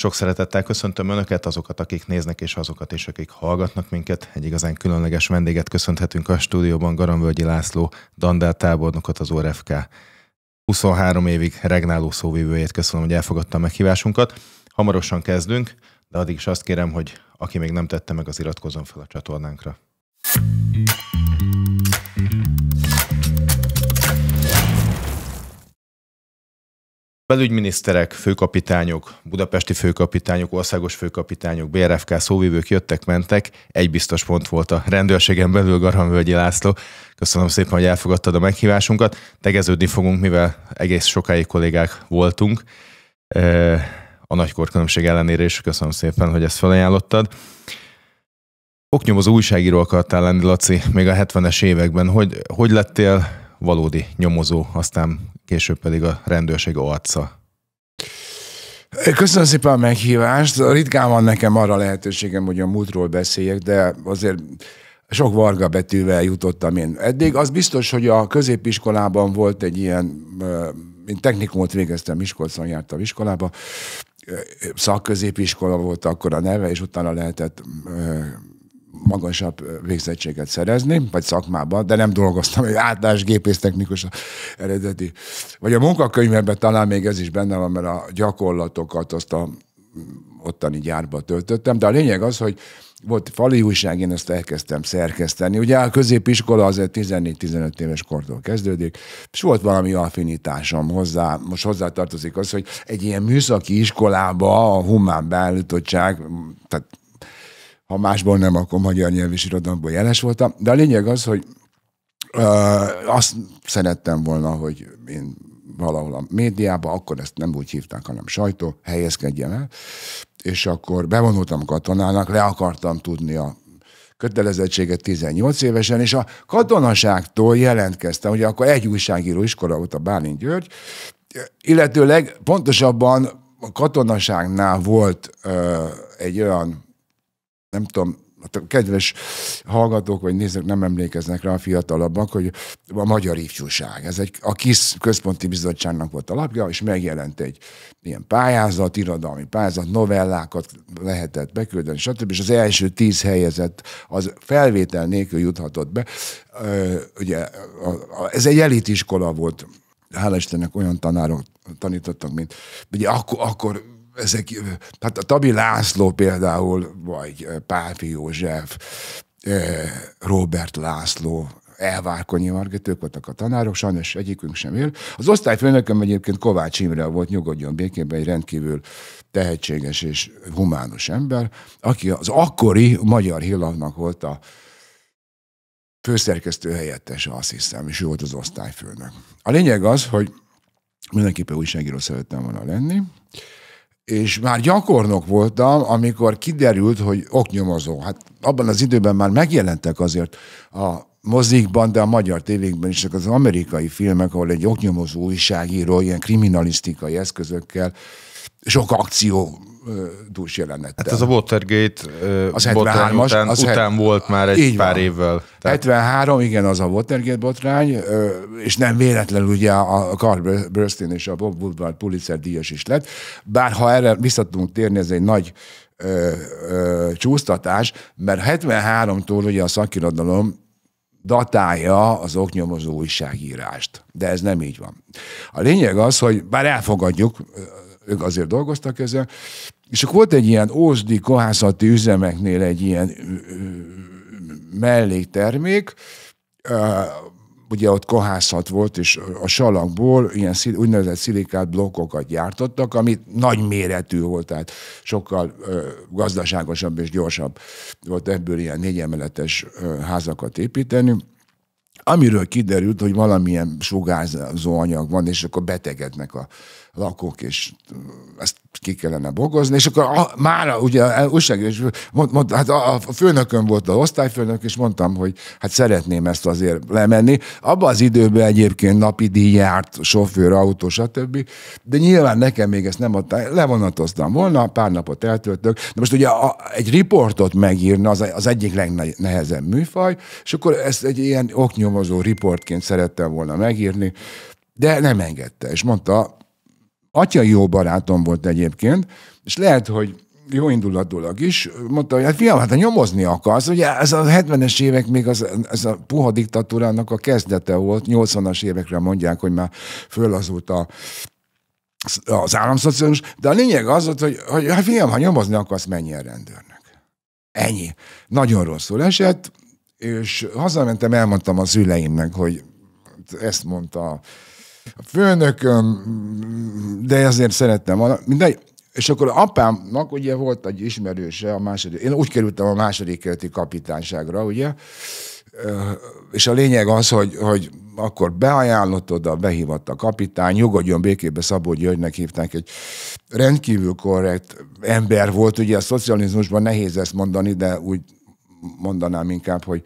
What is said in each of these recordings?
Sok szeretettel köszöntöm Önöket, azokat, akik néznek, és azokat is, akik hallgatnak minket. Egy igazán különleges vendéget köszönhetünk a stúdióban, Garamvölgyi László, Dandel tábornokot, az ORFK 23 évig regnáló szóvívőjét. Köszönöm, hogy elfogadta a meghívásunkat. Hamarosan kezdünk, de addig is azt kérem, hogy aki még nem tette meg, az iratkozzon fel a csatornánkra. Belügyminiszterek, főkapitányok, budapesti főkapitányok, országos főkapitányok, BRFK szóvívők jöttek, mentek. Egy biztos pont volt a rendőrségen belül Völgyi László. Köszönöm szépen, hogy elfogadtad a meghívásunkat. Tegeződni fogunk, mivel egész sokáig kollégák voltunk. Eh, a nagy korkülönbség ellenére is köszönöm szépen, hogy ezt felajánlottad. Oknyomozó újságíró akartál lenni, Laci, még a 70-es években. Hogy, hogy lettél valódi nyomozó, aztán később pedig a rendőrség arca. Köszönöm szépen a meghívást. Ritkán van nekem arra lehetőségem, hogy a múltról beszéljek, de azért sok varga betűvel jutottam én. Eddig az biztos, hogy a középiskolában volt egy ilyen, én technikumot végeztem, Miskolcon jártam iskolába, szakközépiskola volt akkor a neve, és utána lehetett magasabb végzettséget szerezni, vagy szakmába, de nem dolgoztam egy átlás gépésztechnikus eredeti. Vagy a munkakönyvemben talán még ez is benne van, mert a gyakorlatokat azt a ottani gyárba töltöttem, de a lényeg az, hogy volt fali újság, én ezt elkezdtem szerkeszteni. Ugye a középiskola azért 14-15 éves kortól kezdődik, és volt valami affinitásom hozzá, most hozzá tartozik az, hogy egy ilyen műszaki iskolába a humán beállítottság, tehát ha másból nem, akkor magyar nyelv és irodalomból jeles voltam. De a lényeg az, hogy ö, azt szerettem volna, hogy én valahol a médiába, akkor ezt nem úgy hívták, hanem sajtó, helyezkedjem el, és akkor bevonultam katonának, le akartam tudni a kötelezettséget 18 évesen, és a katonaságtól jelentkeztem, ugye akkor egy újságíró iskola volt a Bálint György, illetőleg pontosabban a katonaságnál volt ö, egy olyan nem tudom, hát a kedves hallgatók vagy nézők nem emlékeznek rá a fiatalabbak, hogy a Magyar Ifjúság, ez egy, a KISZ központi bizottságnak volt alapja, és megjelent egy ilyen pályázat, irodalmi pályázat, novellákat lehetett beküldeni, stb. És az első tíz helyezett az felvétel nélkül juthatott be. Ö, ugye ez egy elitiskola volt, hála Istennek olyan tanárok tanítottak, mint ugye akkor, akkor ezek, hát a Tabi László például, vagy eh, Pápi József, eh, Robert László, elvárkonyi Margit, ők voltak a tanárok, sajnos egyikünk sem él. Az osztályfőnököm egyébként Kovács Imre volt, nyugodjon békében, egy rendkívül tehetséges és humánus ember, aki az akkori Magyar Hillagnak volt a főszerkesztő helyettese, azt hiszem, és ő volt az osztályfőnök. A lényeg az, hogy mindenképpen újságíró szerettem volna lenni, és már gyakornok voltam, amikor kiderült, hogy oknyomozó. Hát abban az időben már megjelentek azért a mozikban, de a magyar tévékben is, az amerikai filmek, ahol egy oknyomozó újságíró ilyen kriminalisztikai eszközökkel sok akció dús jelenet. Hát ez a Watergate az 73 után, az után volt már egy pár van. évvel. Tehát... 73, igen, az a Watergate botrány, és nem véletlenül ugye a Carl Burstyn és a Bob Woodward Pulitzer díjas is lett. Bár ha erre visszatudunk térni, ez egy nagy ö, ö, csúsztatás, mert 73-tól ugye a szakirodalom datálja az oknyomozó újságírást. De ez nem így van. A lényeg az, hogy bár elfogadjuk ők azért dolgoztak ezzel, és akkor volt egy ilyen ózdi kohászati üzemeknél egy ilyen melléktermék, ugye ott kohászat volt, és a salakból ilyen úgynevezett szilikát blokkokat gyártottak, ami nagy méretű volt, tehát sokkal ö, gazdaságosabb és gyorsabb volt ebből ilyen négyemeletes házakat építeni, amiről kiderült, hogy valamilyen sugárzó anyag van, és akkor betegednek a lakók, és ezt ki kellene bogozni, és akkor már ugye újság, és mond, mond, hát a, a főnököm volt a osztályfőnök, és mondtam, hogy hát szeretném ezt azért lemenni. Abba az időben egyébként napi díj járt, sofőr, autó, stb. De nyilván nekem még ezt nem adta. levonatoztam volna, pár napot eltöltök. De most ugye a, egy riportot megírni az, az egyik legnehezebb műfaj, és akkor ezt egy ilyen oknyomozó riportként szerettem volna megírni, de nem engedte, és mondta, atya jó barátom volt egyébként, és lehet, hogy jó indulatulag is, mondta, hogy hát fiam, hát nyomozni akarsz. Ugye ez a 70-es évek még az, ez a puha diktatúrának a kezdete volt, 80-as évekre mondják, hogy már fölazult a az államszocializmus, de a lényeg az volt, hogy, hogy hát fiam, ha nyomozni akarsz, menj el rendőrnek. Ennyi. Nagyon rosszul esett, és hazamentem, elmondtam a szüleimnek, hogy ezt mondta a főnököm, de ezért szerettem volna. Mindegy, és akkor apámnak ugye volt egy ismerőse a második, én úgy kerültem a második keleti kapitányságra, ugye, és a lényeg az, hogy, hogy akkor beajánlott oda, behívott a kapitány, nyugodjon békébe Szabó Györgynek hívták, egy rendkívül korrekt ember volt, ugye a szocializmusban nehéz ezt mondani, de úgy mondanám inkább, hogy,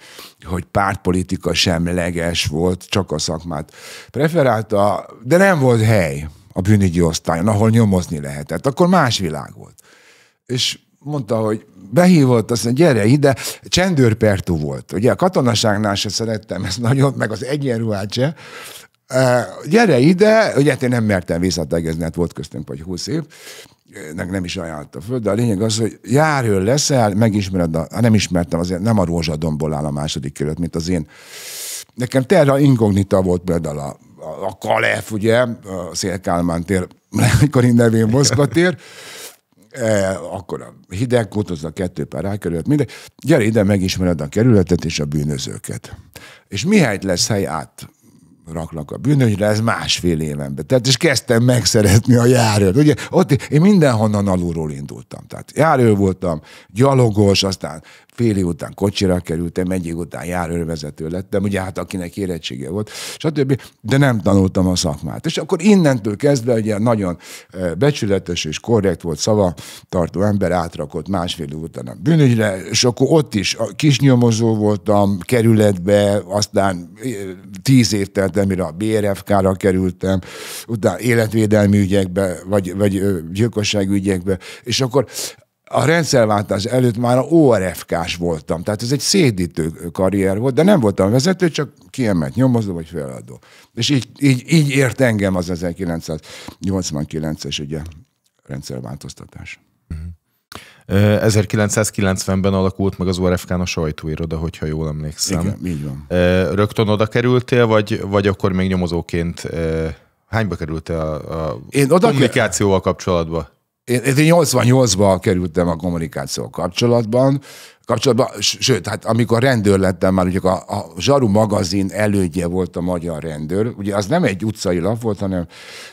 hogy pártpolitika semleges volt, csak a szakmát preferálta, de nem volt hely a bűnügyi osztályon, ahol nyomozni lehetett. Akkor más világ volt. És mondta, hogy behívott, azt mondja, gyere ide, csendőrpertú volt. Ugye a katonaságnál se szerettem ezt nagyon, meg az egyenruhát se. Uh, gyere ide, ugye hát én nem mertem visszategezni, hát volt köztünk vagy húsz év, nek nem is ajánlott a föld, de a lényeg az, hogy járőr leszel, megismered, a, nem ismertem, azért nem a rózsadomból áll a második körött, mint az én. Nekem terra inkognita volt például a, a, a Kalef, ugye, a Szélkálmán tér, amikor én nevén Moszkva tér, e, akkor a hideg az a kettő pár rákerült, mindegy. Gyere ide, megismered a kerületet és a bűnözőket. És mihelyt lesz hely át raklak a bűnösre, ez másfél éven be. Tehát és kezdtem megszeretni a járőrt. Ugye ott én mindenhonnan alulról indultam. Tehát járőr voltam, gyalogos, aztán fél év után kocsira kerültem, egy év után járőrvezető lettem, ugye hát akinek érettsége volt, stb. De nem tanultam a szakmát. És akkor innentől kezdve ugye nagyon becsületes és korrekt volt szava tartó ember átrakott másfél év után a bűnügyre, és akkor ott is a kisnyomozó voltam, kerületbe, aztán tíz év telt, mire a BRFK-ra kerültem, utána életvédelmi ügyekbe, vagy, vagy ügyekbe, és akkor a rendszerváltás előtt már a ORFK-s voltam, tehát ez egy szédítő karrier volt, de nem voltam vezető, csak kiemelt nyomozó vagy feladó. És így, így, így ért engem az 1989-es ugye, rendszerváltoztatás. 1990-ben mhm. alakult meg az ORFK-n a sajtóiroda, hogyha jól emlékszem. Igen, így van. Rögtön oda kerültél, vagy, vagy akkor még nyomozóként hányba kerültél a, a Én oda kommunikációval kapcsolatba? Én, 88-ban kerültem a kommunikáció kapcsolatban, kapcsolatban, sőt, hát amikor rendőr lettem már, ugye a, a Zsaru magazin elődje volt a magyar rendőr, ugye az nem egy utcai lap volt, hanem,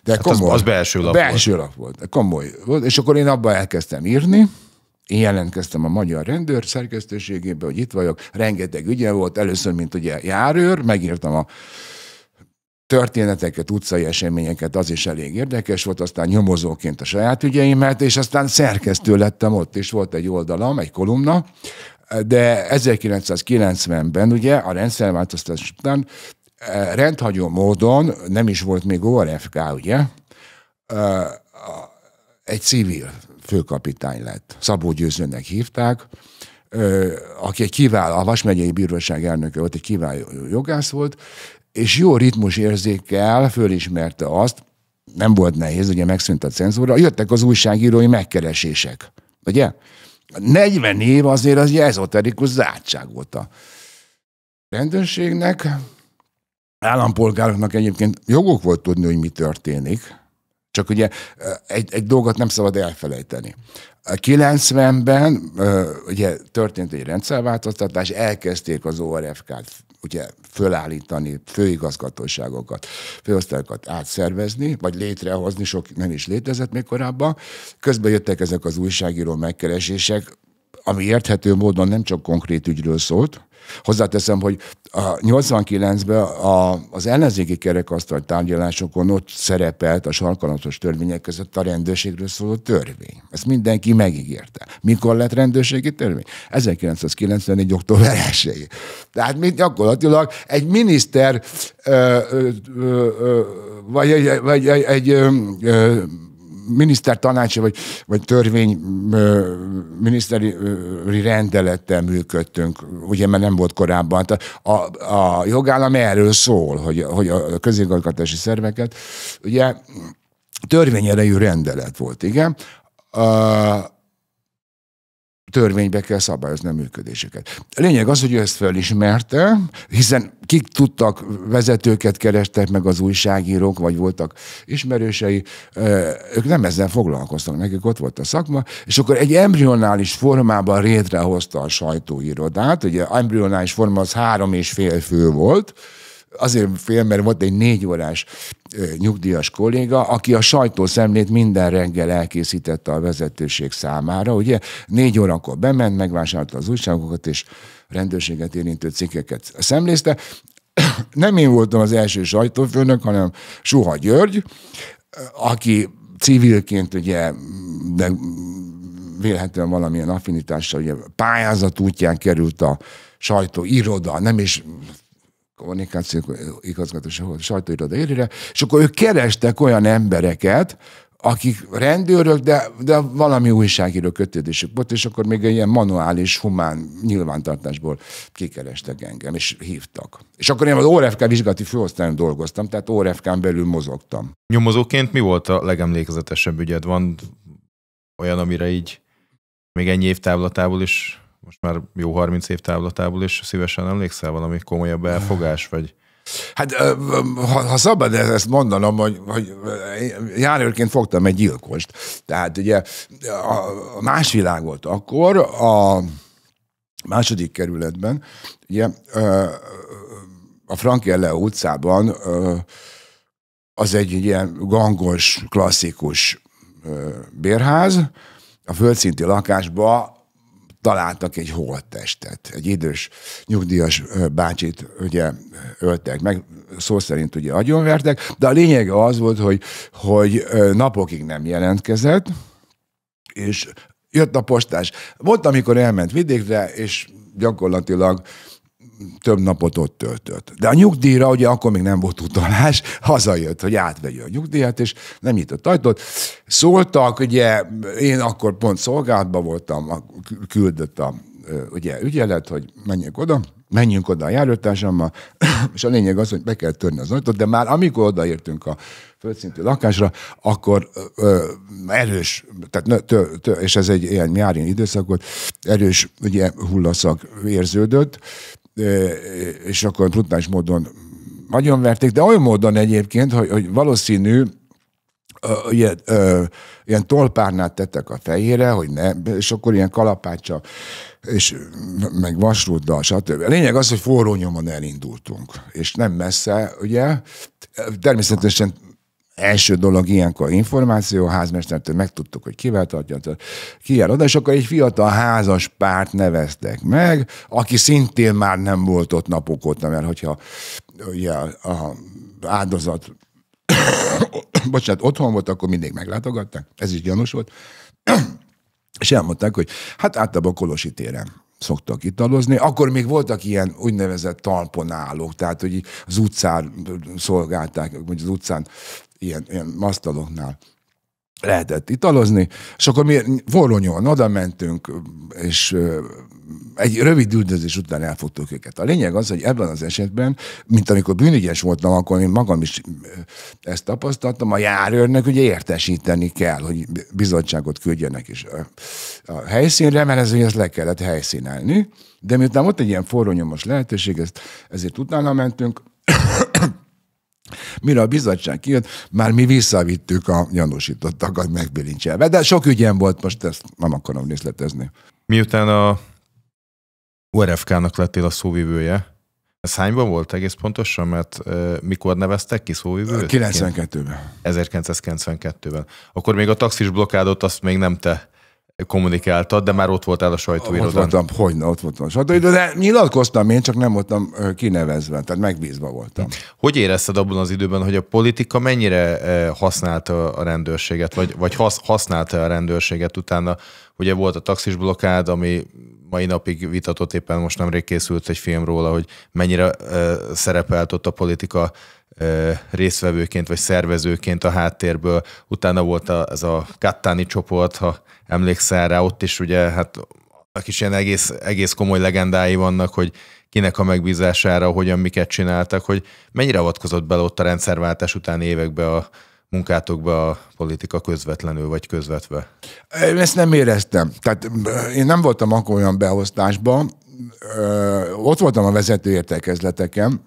de hát komoly. Az, az belső lap Belső lap volt, de komoly volt, és akkor én abba elkezdtem írni, én jelentkeztem a Magyar Rendőr szerkesztőségébe, hogy itt vagyok, rengeteg ügyem volt, először, mint ugye járőr, megírtam a történeteket, utcai eseményeket, az is elég érdekes volt, aztán nyomozóként a saját ügyeimet, és aztán szerkesztő lettem ott, és volt egy oldalam, egy kolumna, de 1990-ben ugye a rendszerváltoztatás után eh, rendhagyó módon, nem is volt még ORFK, ugye, eh, egy civil főkapitány lett. Szabó Győzőnek hívták, eh, aki egy kiváló, a Vasmegyei bíróság elnöke volt, egy kiváló jogász volt, és jó ritmus érzékel, fölismerte azt, nem volt nehéz, ugye megszűnt a cenzúra, jöttek az újságírói megkeresések, ugye? 40 év azért az ezoterikus zártság volt a rendőrségnek, állampolgároknak egyébként jogok volt tudni, hogy mi történik, csak ugye egy, egy dolgot nem szabad elfelejteni. 90-ben ugye történt egy rendszerváltoztatás, elkezdték az ORFK-t ugye fölállítani főigazgatóságokat, főosztályokat átszervezni, vagy létrehozni, sok nem is létezett még korábban. Közben jöttek ezek az újságíró megkeresések, ami érthető módon nem csak konkrét ügyről szólt, Hozzáteszem, hogy a 89-ben a, az ellenzéki kerekasztal tárgyalásokon ott szerepelt a sarkalatos törvények között a rendőrségről szóló törvény. Ezt mindenki megígérte. Mikor lett rendőrségi törvény? 1994. október 1 Tehát mi gyakorlatilag egy miniszter ö, ö, ö, vagy egy, vagy egy, egy ö, ö, minisztertanácsa vagy, vagy törvény miniszteri rendelettel működtünk, ugye, mert nem volt korábban. Hát a, a jogállam erről szól, hogy, hogy a közigazgatási szerveket, ugye törvényerejű rendelet volt, igen, a, törvénybe kell szabályozni a működésüket. A lényeg az, hogy ő ezt felismerte, hiszen kik tudtak, vezetőket kerestek meg az újságírók, vagy voltak ismerősei, ők nem ezzel foglalkoztak, nekik ott volt a szakma, és akkor egy embrionális formában rétrehozta a sajtóirodát, ugye embrionális forma az három és fél fő volt, azért fél, mert volt egy négy órás nyugdíjas kolléga, aki a sajtószemlét minden reggel elkészítette a vezetőség számára. Ugye négy órakor bement, megvásárolta az újságokat, és rendőrséget érintő cikkeket szemlézte. Nem én voltam az első sajtófőnök, hanem Suha György, aki civilként ugye, de vélhetően valamilyen affinitással, ugye pályázat útján került a sajtó iroda, nem is kommunikáció igazgatóság, sajtóiroda élére, és akkor ők kerestek olyan embereket, akik rendőrök, de, de valami újságíró kötődésük volt, és akkor még egy ilyen manuális, humán nyilvántartásból kikerestek engem, és hívtak. És akkor én az ORFK vizsgálati főosztályon dolgoztam, tehát ORFK-n belül mozogtam. Nyomozóként mi volt a legemlékezetesebb ügyed? Van olyan, amire így még ennyi év távlatából is most már jó 30 év távlatából, és szívesen emlékszel valami komolyabb elfogás, vagy... Hát, ha, ha szabad ezt mondanom, hogy, hogy járőrként fogtam egy gyilkost. Tehát ugye a más világ volt akkor, a második kerületben, ugye a Frankelle utcában az egy ilyen gangos, klasszikus bérház, a földszinti lakásba találtak egy holttestet. Egy idős nyugdíjas bácsit ugye öltek meg, szó szerint ugye agyonvertek, de a lényeg az volt, hogy, hogy napokig nem jelentkezett, és jött a postás. Volt, amikor elment vidékre, és gyakorlatilag több napot ott töltött. De a nyugdíjra ugye akkor még nem volt utalás, hazajött, hogy átvegye a nyugdíjat, és nem nyitott ajtót. Szóltak, ugye én akkor pont szolgálatban voltam, küldött a ugye, ügyelet, hogy menjek oda, menjünk oda a járőrtársammal, és a lényeg az, hogy be kell törni az ajtót, de már amikor odaértünk a földszintű lakásra, akkor ö, erős, tehát, tő, tő, és ez egy ilyen nyári időszak volt, erős ugye, hullaszak érződött, és akkor brutális módon nagyon verték, de olyan módon egyébként, hogy, hogy valószínű, ilyen, ö, ilyen tolpárnát tettek a fejére, hogy ne, és akkor ilyen kalapácsa, és meg vasrúddal, stb. A lényeg az, hogy forró nyomon elindultunk, és nem messze, ugye, természetesen első dolog ilyenkor információ, házmestertől megtudtuk, hogy kivel tartja, ki jár oda, és akkor egy fiatal házas párt neveztek meg, aki szintén már nem volt ott napok óta, mert hogyha ugye, a áldozat bocsánat, otthon volt, akkor mindig meglátogatták, ez is gyanús volt, és elmondták, hogy hát általában Kolosi téren szoktak italozni. Akkor még voltak ilyen úgynevezett talponálók, tehát hogy az utcán szolgálták, vagy az utcán ilyen, ilyen masztaloknál lehetett italozni, és akkor mi Voronyón oda mentünk, és egy rövid üldözés után elfogtuk őket. A lényeg az, hogy ebben az esetben, mint amikor bűnügyes voltam, akkor én magam is ezt tapasztaltam, a járőrnek ugye értesíteni kell, hogy bizottságot küldjenek is a helyszínre, mert ez, ezt le kellett helyszínelni. De miután ott egy ilyen forró lehetőség, ezt, ezért utána mentünk, Mire a bizottság kijött, már mi visszavittük a gyanúsítottakat megbilincselve. De sok ügyen volt, most ezt nem akarom részletezni. Miután a URFK-nak lettél a szóvivője, ez hányban volt egész pontosan, mert uh, mikor neveztek ki szóvivőt? 92-ben. 1992-ben. Akkor még a taxis blokádot azt még nem te kommunikáltad, de már ott voltál a sajtóirodán. Ott voltam, hogy ne, ott voltam a sajtóirodán, de nyilatkoztam én, csak nem voltam kinevezve, tehát megbízva voltam. Hogy érezted abban az időben, hogy a politika mennyire e, használta a rendőrséget, vagy, vagy használta a rendőrséget utána? Ugye volt a taxis blokád, ami mai napig vitatott, éppen most nemrég készült egy film róla, hogy mennyire e, szerepelt ott a politika e, részvevőként vagy szervezőként a háttérből. Utána volt ez a Gattani csoport, ha emlékszel rá, ott is ugye hát a kis ilyen egész, egész komoly legendái vannak, hogy kinek a megbízására, hogyan miket csináltak, hogy mennyire avatkozott bele ott a rendszerváltás után évekbe a munkátokba a politika közvetlenül vagy közvetve? Én ezt nem éreztem. Tehát én nem voltam akkor olyan beosztásban, ott voltam a vezető értekezleteken,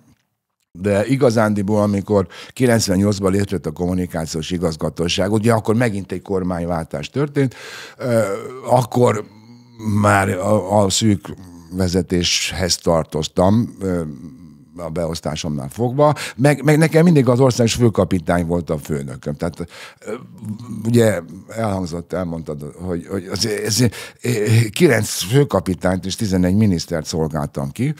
de igazándiból, amikor 98-ban létrejött a kommunikációs igazgatóság, ugye akkor megint egy kormányváltás történt, akkor már a, a szűk vezetéshez tartoztam, a beosztásomnál fogva, meg, meg nekem mindig az országos főkapitány volt a főnököm. Tehát ugye elhangzott, elmondtad, hogy, hogy az, ez, 9 főkapitányt és 11 minisztert szolgáltam ki,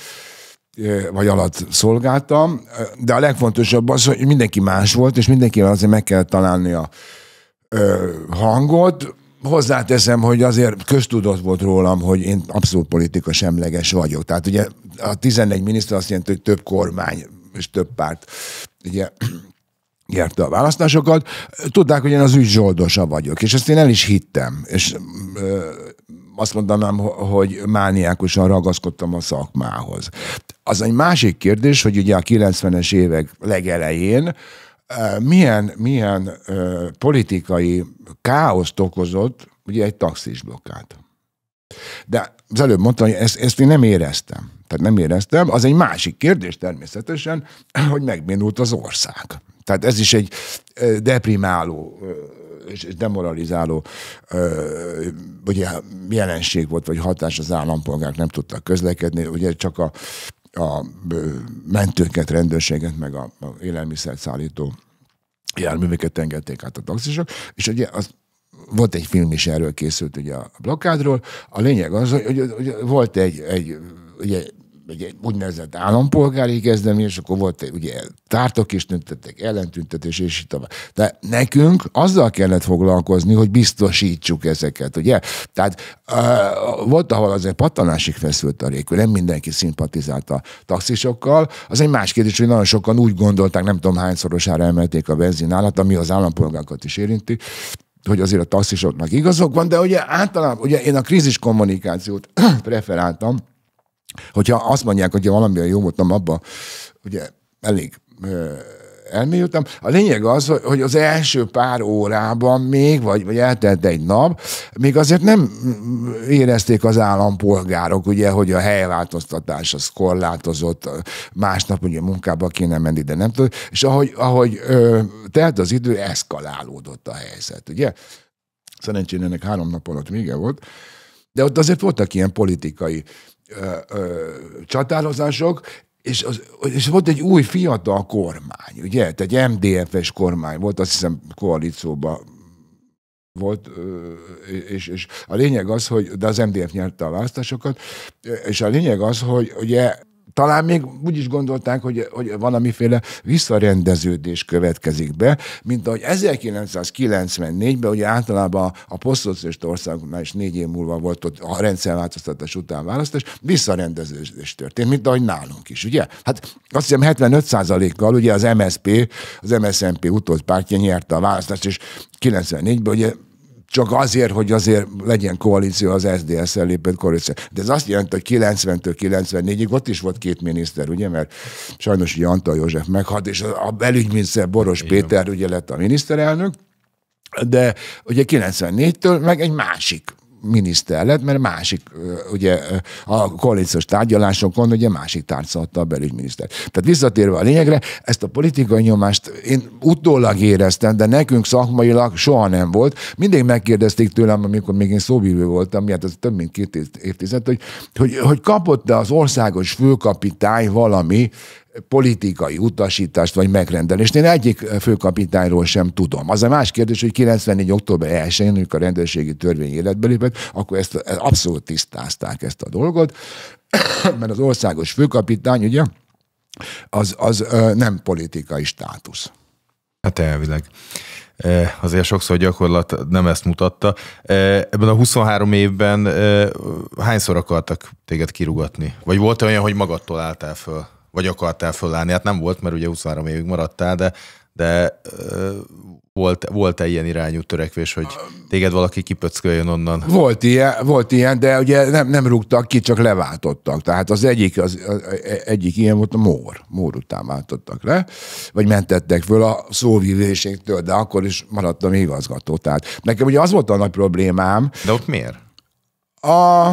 vagy alatt szolgáltam, de a legfontosabb az, hogy mindenki más volt, és mindenkivel azért meg kell találni a hangot. Hozzáteszem, hogy azért köztudott volt rólam, hogy én abszolút politika semleges vagyok. Tehát ugye a 14 miniszter azt jelenti, hogy több kormány és több párt ugye, nyerte a választásokat. Tudták, hogy én az ügy zsoldosa vagyok, és ezt én el is hittem. És azt mondanám, hogy mániákusan ragaszkodtam a szakmához. Az egy másik kérdés, hogy ugye a 90-es évek legelején milyen, milyen politikai káoszt okozott ugye egy taxis blokkát. De az előbb mondtam, hogy ezt, ezt én nem éreztem. Tehát nem éreztem. Az egy másik kérdés természetesen, hogy megbénult az ország. Tehát ez is egy deprimáló és demoralizáló ugye, jelenség volt, vagy hatás az állampolgárok nem tudtak közlekedni, ugye csak a, a mentőket, rendőrséget, meg a, a élelmiszert szállító járműveket engedték át a taxisok, és ugye az volt egy film is erről készült ugye a blokkádról. A lényeg az, hogy, hogy, hogy volt egy, egy ugye egy úgynevezett állampolgári kezdeményezés, akkor volt ugye tártok is tüntettek, ellentüntetés, és így tovább. De nekünk azzal kellett foglalkozni, hogy biztosítsuk ezeket, ugye? Tehát uh, volt, ahol azért pattanásig feszült a rékül, nem mindenki szimpatizált a taxisokkal. Az egy más kérdés, hogy nagyon sokan úgy gondolták, nem tudom hányszorosára emelték a benzinálat, ami az állampolgárokat is érinti, hogy azért a taxisoknak igazok van, de ugye általában, ugye én a krízis kommunikációt preferáltam, Hogyha azt mondják, hogy valamilyen jó voltam abban, ugye elég elmélyültem. A lényeg az, hogy az első pár órában még, vagy, vagy eltelt egy nap, még azért nem érezték az állampolgárok, ugye, hogy a helyváltoztatás az korlátozott, másnap ugye munkába kéne menni, de nem tudom, és ahogy, ahogy ö, telt az idő, eszkalálódott a helyzet, ugye? Szerencsére ennek három nap alatt vége volt, de ott azért voltak ilyen politikai ö, ö, csatározások, és, az, és volt egy új fiatal kormány, ugye? Tehát egy MDF-es kormány volt, azt hiszem koalícióban volt, és, és a lényeg az, hogy, de az MDF nyerte a választásokat, és a lényeg az, hogy ugye talán még úgy is gondolták, hogy, hogy valamiféle visszarendeződés következik be, mint ahogy 1994-ben, ugye általában a posztszocialista országoknál is négy év múlva volt ott a rendszerváltoztatás után választás, visszarendeződés történt, mint ahogy nálunk is, ugye? Hát azt hiszem 75%-kal ugye az MSP, az MSZNP utolsó pártja nyerte a választást, és 94-ben ugye csak azért, hogy azért legyen koalíció az sds el lépett koalíció. De ez azt jelenti, hogy 90-től 94-ig ott is volt két miniszter, ugye, mert sajnos ugye Antal József meghalt, és a belügyminiszter Boros Igen. Péter ugye lett a miniszterelnök, de ugye 94-től meg egy másik miniszter lett, mert másik, ugye a koalíciós tárgyalásokon ugye másik tárca adta a belügyminiszter. Tehát visszatérve a lényegre, ezt a politikai nyomást én utólag éreztem, de nekünk szakmailag soha nem volt. Mindig megkérdezték tőlem, amikor még én szóvívő voltam, miatt hát ez több mint két évtized, hogy, hogy, hogy kapott-e az országos főkapitány valami politikai utasítást vagy megrendelést. Én egyik eh, főkapitányról sem tudom. Az a más kérdés, hogy 94. október 1-én, amikor a rendőrségi törvény életbe lépett, akkor ezt eh, abszolút tisztázták ezt a dolgot, mert az országos főkapitány, ugye, az, az eh, nem politikai státusz. Hát elvileg azért sokszor gyakorlat nem ezt mutatta. Ebben a 23 évben hányszor akartak téged kirugatni? Vagy volt -e olyan, hogy magadtól álltál föl? vagy akartál fölállni? Hát nem volt, mert ugye 23 évig maradtál, de, de volt, volt-e ilyen irányú törekvés, hogy téged valaki kipöcköljön onnan? Volt ilyen, volt ilyen de ugye nem, nem rúgtak ki, csak leváltottak. Tehát az egyik, az, az egyik ilyen volt a Mór. Mór után váltottak le, vagy mentettek föl a szóvívőségtől, de akkor is maradtam igazgató. Tehát nekem ugye az volt a nagy problémám. De ott miért? A,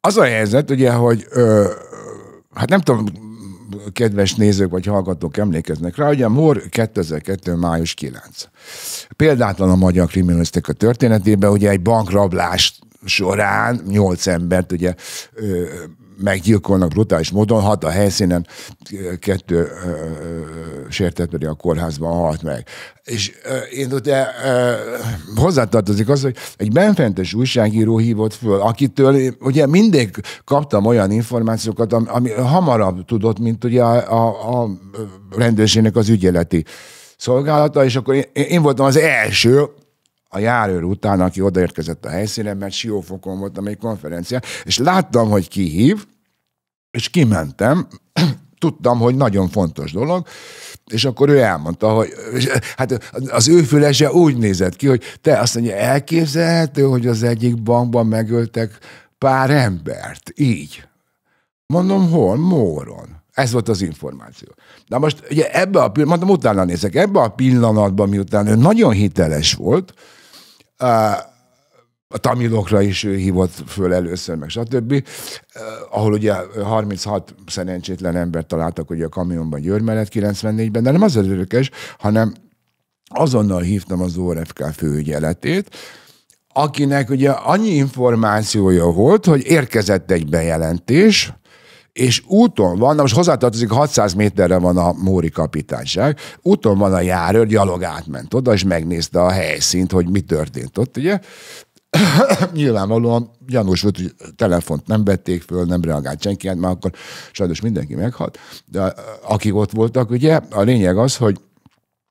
az a helyzet, ugye, hogy ö, hát nem tudom, kedves nézők vagy hallgatók emlékeznek rá, ugye MOR 2002. május 9. Példátlan a magyar kriminalisztika történetében, ugye egy bankrablás során nyolc embert ugye ö, meggyilkolnak brutális módon, hat a helyszínen, kettő sértett pedig a kórházban halt meg. És én de ö, hozzátartozik az, hogy egy benfentes újságíró hívott föl, akitől ugye mindig kaptam olyan információkat, ami, ami hamarabb tudott, mint ugye a, a, a rendőrségnek az ügyeleti szolgálata, és akkor én, én voltam az első, a járőr után, aki odaérkezett a helyszínre, mert Siófokon voltam egy konferencia, és láttam, hogy ki hív, és kimentem, tudtam, hogy nagyon fontos dolog, és akkor ő elmondta, hogy hát az ő fülese úgy nézett ki, hogy te azt mondja, elképzelhető, hogy az egyik bankban megöltek pár embert, így. Mondom, hol? Móron. Ez volt az információ. Na most ugye ebbe a pillanatban, mondtam, utána nézek, ebbe a pillanatban, miután ő nagyon hiteles volt, a tamilokra is ő hívott föl először, meg stb. Ahol ugye 36 szerencsétlen embert találtak ugye a kamionban Győr mellett 94-ben, de nem az az örökes, hanem azonnal hívtam az ORFK főügyeletét, akinek ugye annyi információja volt, hogy érkezett egy bejelentés, és úton van, na most hozzátartozik, 600 méterre van a Móri kapitányság, úton van a járőr, gyalog átment oda, és megnézte a helyszínt, hogy mi történt ott, ugye? Nyilvánvalóan gyanús volt, hogy telefont nem vették föl, nem reagált senki, hát már akkor sajnos mindenki meghalt, de akik ott voltak, ugye, a lényeg az, hogy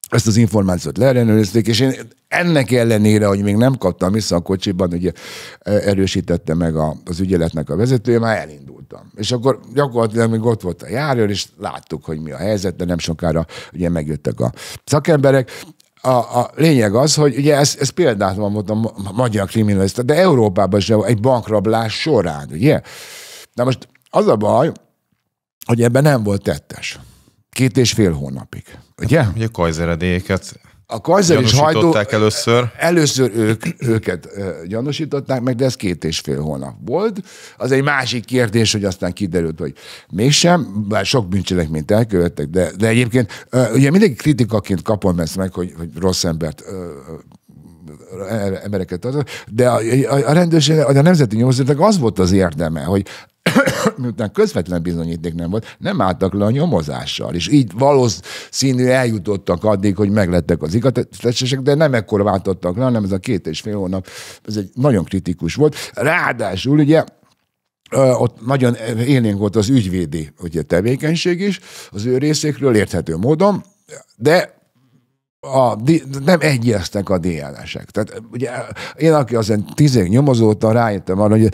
ezt az információt leellenőrizték, és én ennek ellenére, hogy még nem kaptam vissza a kocsiban, ugye e, erősítette meg a, az ügyeletnek a vezetője, már elindultam. És akkor gyakorlatilag még ott volt a járőr, és láttuk, hogy mi a helyzet, de nem sokára ugye megjöttek a szakemberek. A, a lényeg az, hogy ugye ez, ez példát van mondtam, a magyar kriminalista, de Európában is egy bankrablás során, ugye? Na most az a baj, hogy ebben nem volt tettes. Két és fél hónapig. Ugye? Hát, ugye kajzeredélyeket a Kaiser is hajtó... először? Először ők, őket gyanúsították meg, de ez két és fél hónap volt. Az egy másik kérdés, hogy aztán kiderült, hogy mégsem, bár sok bűncselekményt elkövettek, de, de egyébként ugye mindenki kritikaként kapom ezt meg, hogy, hogy rossz embert e, embereket tartott, de a, a, a rendőrség, a Nemzeti Nyomozatnak az volt az érdeme, hogy miután közvetlen bizonyíték nem volt, nem álltak le a nyomozással. És így valószínű eljutottak addig, hogy meglettek az igazgatások, de nem ekkor váltottak le, hanem ez a két és fél hónap, ez egy nagyon kritikus volt. Ráadásul ugye ott nagyon élénk volt az ügyvédi ugye, tevékenység is az ő részékről érthető módon, de a, nem egyeztek a DNS-ek. Tehát ugye én, aki azért tíz nyomozóta, rájöttem arra, hogy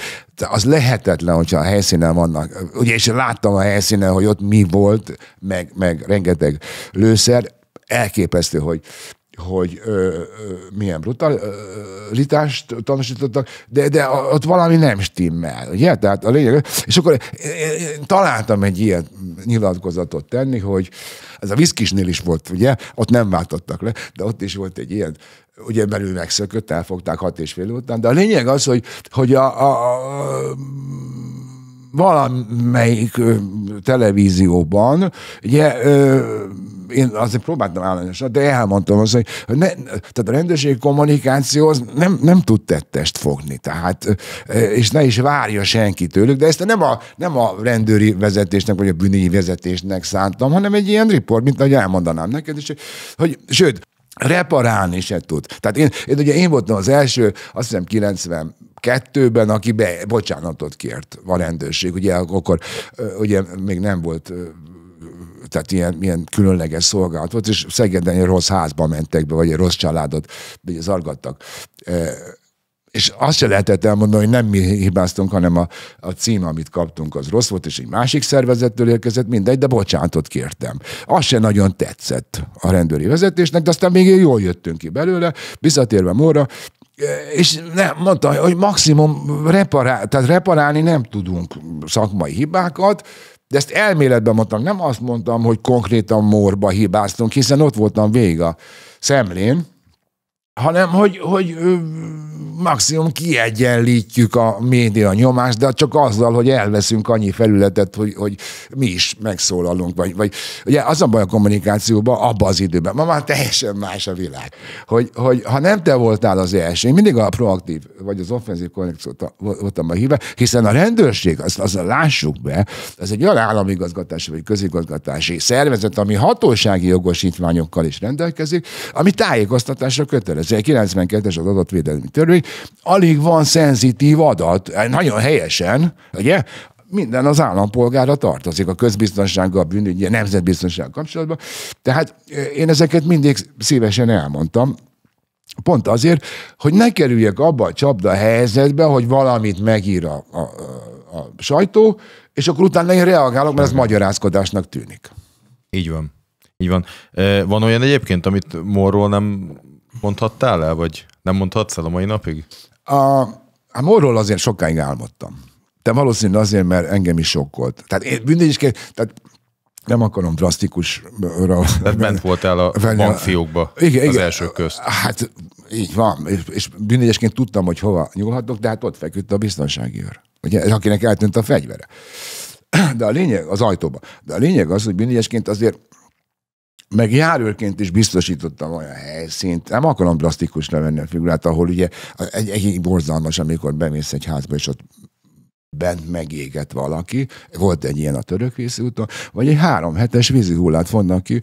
az lehetetlen, hogyha a helyszínen vannak. Ugye, és láttam a helyszínen, hogy ott mi volt, meg, meg rengeteg lőszer. Elképesztő, hogy hogy ö, ö, milyen brutalitást tanúsítottak, de, de ott valami nem stimmel, ugye? Tehát a lényeg, és akkor én találtam egy ilyen nyilatkozatot tenni, hogy ez a viszkisnél is volt, ugye? Ott nem váltottak le, de ott is volt egy ilyen ugye belül megszökött, elfogták hat és fél után, de a lényeg az, hogy, hogy a, a, a valamelyik ö, televízióban, ugye ö, én azért próbáltam állásra, de elmondtam azt, hogy ne, tehát a rendőrségi kommunikáció az nem, nem tud tettest fogni, tehát, és ne is várja senki tőlük, de ezt nem a, nem a rendőri vezetésnek, vagy a bűnügyi vezetésnek szántam, hanem egy ilyen riport, mint ahogy elmondanám neked, és, hogy sőt, reparálni se tud. Tehát én, én ugye én voltam az első, azt hiszem 90 kettőben, aki be, bocsánatot kért a rendőrség. Ugye akkor ugye még nem volt tehát ilyen, ilyen különleges szolgálat volt, és Szegeden egy rossz házba mentek be, vagy egy rossz családot, de az argattak és azt se lehetett elmondani, hogy nem mi hibáztunk, hanem a, a cím, amit kaptunk, az rossz volt, és egy másik szervezettől érkezett, mindegy, de bocsánatot kértem. Az se nagyon tetszett a rendőri vezetésnek, de aztán még jól jöttünk ki belőle, visszatérve Móra, és nem, mondta, hogy maximum reparál, tehát reparálni nem tudunk szakmai hibákat, de ezt elméletben mondtam, nem azt mondtam, hogy konkrétan morba hibáztunk, hiszen ott voltam végig a szemlén, hanem hogy, hogy maximum kiegyenlítjük a média nyomást, de csak azzal, hogy elveszünk annyi felületet, hogy, hogy mi is megszólalunk. Vagy, vagy ugye az a baj a kommunikációban, abban az időben. Ma már teljesen más a világ. Hogy, hogy ha nem te voltál az első, én mindig a proaktív, vagy az offenzív konnekciót voltam a híve, hiszen a rendőrség, azt, azt lássuk be, ez egy olyan államigazgatási vagy közigazgatási szervezet, ami hatósági jogosítványokkal is rendelkezik, ami tájékoztatásra kötele. 1992-es az adatvédelmi törvény, alig van szenzitív adat, eh, nagyon helyesen, ugye? minden az állampolgára tartozik a közbiztonsággal, a bűnügyi, a nemzetbiztonsággal kapcsolatban. Tehát eh, én ezeket mindig szívesen elmondtam, Pont azért, hogy ne kerüljek abba a csapda helyzetbe, hogy valamit megír a, a, a sajtó, és akkor utána én reagálok, mert ez magyarázkodásnak tűnik. Így van. Így van. Eh, van olyan egyébként, amit Morról nem Mondhattál el, vagy nem mondhatsz el a mai napig? A, a hát morról azért sokáig álmodtam. De valószínűleg azért, mert engem is sokkolt. Tehát én mindig is kér, tehát nem akarom drasztikus... Tehát ment voltál a bankfiókba igen, az igen, első közt. Hát így van, és, és bűnögyesként tudtam, hogy hova nyúlhatok, de hát ott feküdt a biztonsági őr. Ugye, akinek eltűnt a fegyvere. De a lényeg, az ajtóba. De a lényeg az, hogy bűnögyesként azért meg járőrként is biztosítottam olyan helyszínt, nem akarom drasztikus levenni a figurát, ahol ugye egy, egy borzalmas, amikor bemész egy házba, és ott bent megégett valaki, volt egy ilyen a török úton, vagy egy három hetes vízi hullát vonnak ki,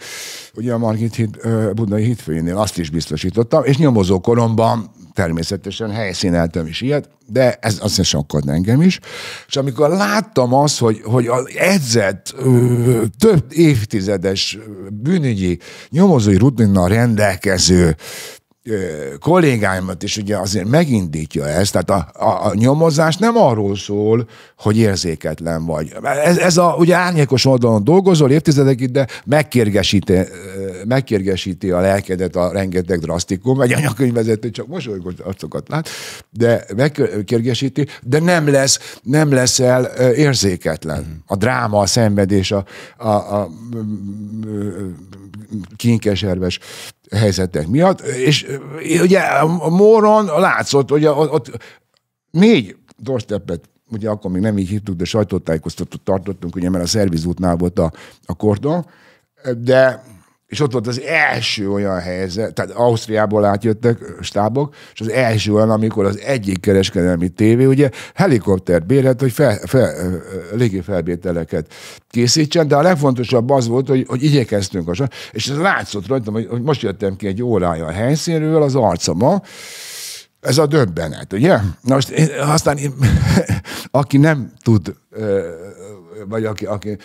ugye a Margit híd, Budai hídfőjénél azt is biztosítottam, és nyomozó koromban természetesen helyszíneltem is ilyet, de ez azt hiszem sokkod engem is. És amikor láttam azt, hogy, hogy az edzett több évtizedes bűnügyi nyomozói rutinnal rendelkező kollégáimat is ugye azért megindítja ezt, tehát a, a, a nyomozás nem arról szól, hogy érzéketlen vagy. Ez, ez a, ugye árnyékos oldalon dolgozol évtizedekig, de megkérgesíti, megkérgesíti a lelkedet a rengeteg drasztikum, egy anyakönyvvezető csak mosolygó arcokat lát, de megkérgesíti, de nem lesz, nem leszel érzéketlen. A dráma, a szenvedés, a, a, a, a kinkeserves helyzetek miatt, és eh, ugye a Móron látszott, hogy ott, négy dorsteppet, ugye akkor még nem így hittük, de sajtótájékoztatót tartottunk, ugye, mert a szervizútnál volt a, a kordon, de és ott volt az első olyan helyzet, tehát Ausztriából átjöttek stábok, és az első olyan, amikor az egyik kereskedelmi tévé ugye helikoptert bérhet, hogy fel, fel, légi felvételeket készítsen, de a legfontosabb az volt, hogy, hogy igyekeztünk. A, és ez látszott rajtam, hogy, hogy most jöttem ki egy órája a helyszínről, az arcama, ez a döbbenet, ugye? Na most én, aztán én, aki nem tud vagy aki, aki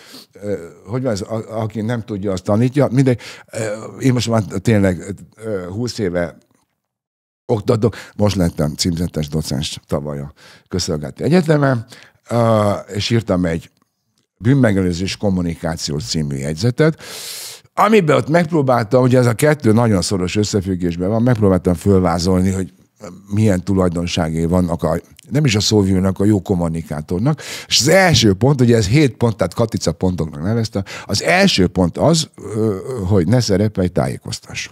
hogy van ez, aki nem tudja, azt tanítja. Mindegy, én most már tényleg 20 éve oktatok, most lettem címzetes docens tavaly a Közszolgálati Egyetemen, és írtam egy bűnmegelőzés kommunikáció című jegyzetet, amiben ott megpróbáltam, ugye ez a kettő nagyon szoros összefüggésben van, megpróbáltam fölvázolni, hogy milyen tulajdonságai vannak, a, nem is a szóvívőnek, a jó kommunikátornak. És az első pont, ugye ez 7 pont, tehát Katica pontoknak nevezte, az első pont az, hogy ne szerepelj tájékoztás.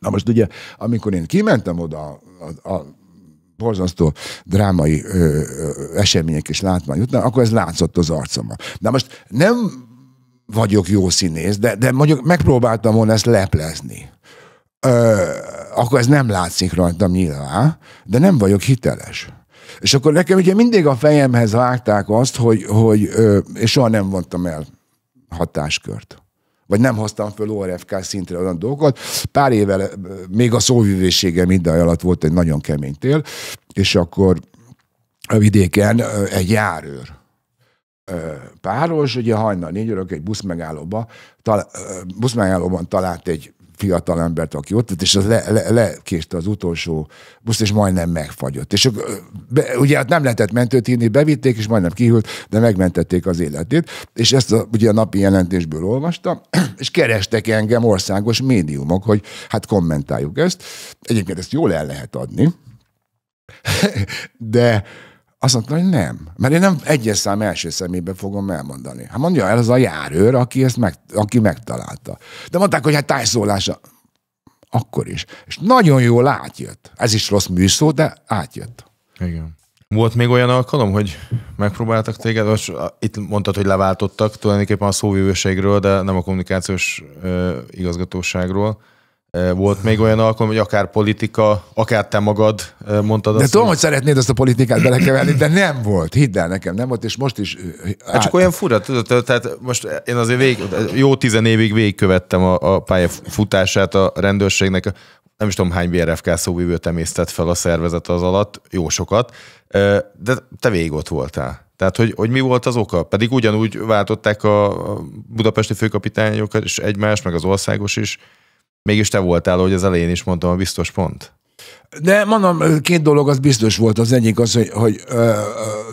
Na most ugye, amikor én kimentem oda a, a borzasztó drámai ö, ö, események és látvány után, akkor ez látszott az arcomban. Na most nem vagyok jó színész, de, de mondjuk megpróbáltam volna ezt leplezni ö, akkor ez nem látszik rajtam nyilván, de nem vagyok hiteles. És akkor nekem ugye mindig a fejemhez vágták azt, hogy, hogy ö, és soha nem mondtam el hatáskört vagy nem hoztam föl ORFK szintre olyan dolgokat. Pár évvel, még a szóvivésége minden alatt volt egy nagyon kemény tél, és akkor a vidéken egy járőr páros, ugye hajnal négy örök egy buszmegállóba, tal, buszmegállóban talált egy fiatal embert, aki ott és az le, le, az utolsó busz, és majdnem megfagyott. És be, ugye hát nem lehetett mentőt írni, bevitték, és majdnem kihűlt, de megmentették az életét. És ezt a, ugye a napi jelentésből olvastam, és kerestek engem országos médiumok, hogy hát kommentáljuk ezt. Egyébként ezt jól el lehet adni, de azt mondta, hogy nem. Mert én nem egyes szám első szemébe fogom elmondani. Hát mondja el az a járőr, aki, ezt meg, aki megtalálta. De mondták, hogy hát tájszólása. Akkor is. És nagyon jól átjött. Ez is rossz műszó, de átjött. Igen. Volt még olyan alkalom, hogy megpróbáltak téged? Most itt mondtad, hogy leváltottak tulajdonképpen a szóvívőségről, de nem a kommunikációs ö, igazgatóságról. Volt még olyan alkalom, hogy akár politika, akár te magad mondtad azt. De tudom, hogy szeretnéd ezt a politikát belekeverni, de nem volt, hidd el nekem, nem volt, és most is. Hát csak olyan fura, tudod, tehát most én azért vég, jó tizen évig végigkövettem a, a pályafutását a rendőrségnek, nem is tudom hány BRFK szóvívőt emésztett fel a szervezet az alatt, jó sokat, de te végig ott voltál. Tehát, hogy, hogy mi volt az oka? Pedig ugyanúgy váltották a budapesti főkapitányokat és egymást, meg az országos is. Mégis te voltál, hogy az elején is mondtam a biztos pont. De mondom, két dolog az biztos volt. Az egyik az, hogy, hogy,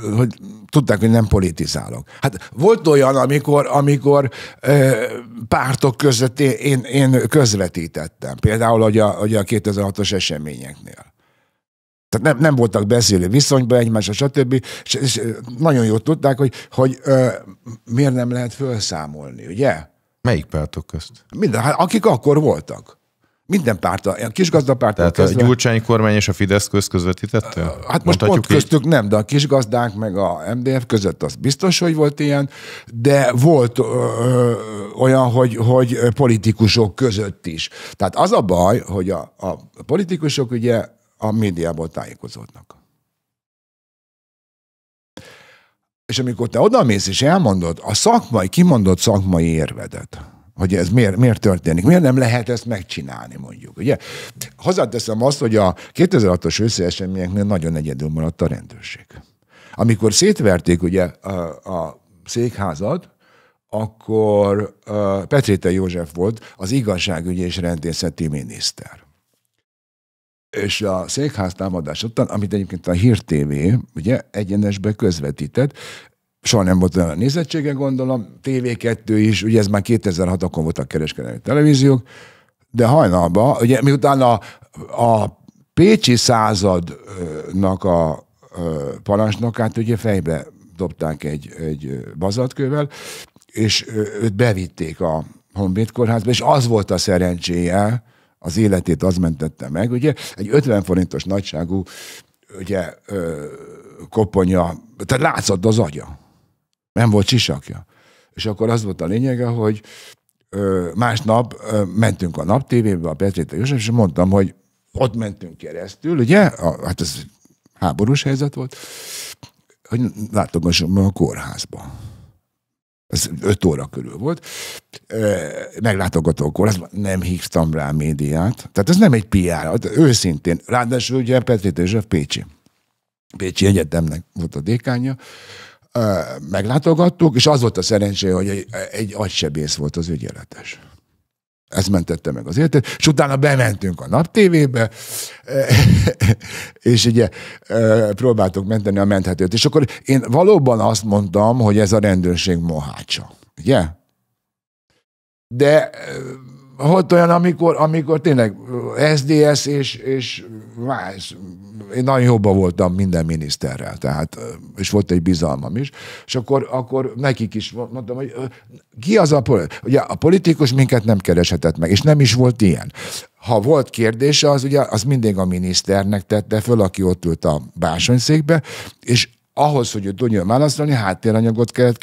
hogy, hogy tudták, hogy nem politizálok. Hát volt olyan, amikor, amikor pártok között én, én közvetítettem. Például hogy a, hogy a 2006-os eseményeknél. Tehát nem, nem voltak beszélő viszonyban egymásra, stb. És, és nagyon jól tudták, hogy, hogy ö, miért nem lehet felszámolni, ugye? Melyik pártok közt? Minden, hát akik akkor voltak. Minden párt, a kisgazdapárt. Tehát a Gyurcsány kormány és a Fidesz közt közvetítette? Hát most pont köztük így? nem, de a kisgazdák meg a MDF között az biztos, hogy volt ilyen, de volt ö, ö, olyan, hogy, hogy politikusok között is. Tehát az a baj, hogy a, a politikusok ugye a médiából tájékozódnak. És amikor te odamész és elmondod a szakmai, kimondott szakmai érvedet, hogy ez miért, miért történik, miért nem lehet ezt megcsinálni, mondjuk. Ugye? Hozzáteszem azt, hogy a 2006-os összeeseményeknél nagyon egyedül maradt a rendőrség. Amikor szétverték ugye a, a székházat, akkor uh, Petréte József volt az igazságügyi és rendészeti miniszter és a székház támadás után, amit egyébként a Hír TV, ugye, egyenesbe közvetített, soha nem volt olyan nézettsége, gondolom, TV2 is, ugye ez már 2006-akon voltak kereskedelmi televíziók, de hajnalban, ugye miután a, a Pécsi századnak a parancsnokát ugye fejbe dobták egy, egy bazatkővel, és őt bevitték a Honvéd kórházba, és az volt a szerencséje, az életét az mentette meg. Ugye egy 50 forintos nagyságú ugye, ö, koponya, tehát látszott az agya. Nem volt sisakja. És akkor az volt a lényege, hogy ö, másnap ö, mentünk a naptévébe, a Petréte József, és mondtam, hogy ott mentünk keresztül, ugye? A, hát ez háborús helyzet volt, hogy látogassunk a kórházba ez öt óra körül volt, meglátogatókor, az nem hívtam rá médiát. Tehát ez nem egy PR, őszintén. Ráadásul ugye Petri Dezsöv Pécsi. Pécsi Egyetemnek volt a dékánya. Meglátogattuk, és az volt a szerencsé, hogy egy, egy agysebész volt az ügyeletes. Ez mentette meg az életet, és utána bementünk a tévébe, és ugye próbáltuk menteni a menthetőt. És akkor én valóban azt mondtam, hogy ez a rendőrség mohácsa. Ugye? De volt olyan, amikor, amikor tényleg SDS és, és más, én nagyon jobban voltam minden miniszterrel, tehát, és volt egy bizalmam is, és akkor, akkor nekik is mondtam, hogy ki az a politikus? Ugye a politikus minket nem kereshetett meg, és nem is volt ilyen. Ha volt kérdése, az ugye az mindig a miniszternek tette föl, aki ott ült a bársonyszékbe, és ahhoz, hogy ő tudjon válaszolni, háttéranyagot kellett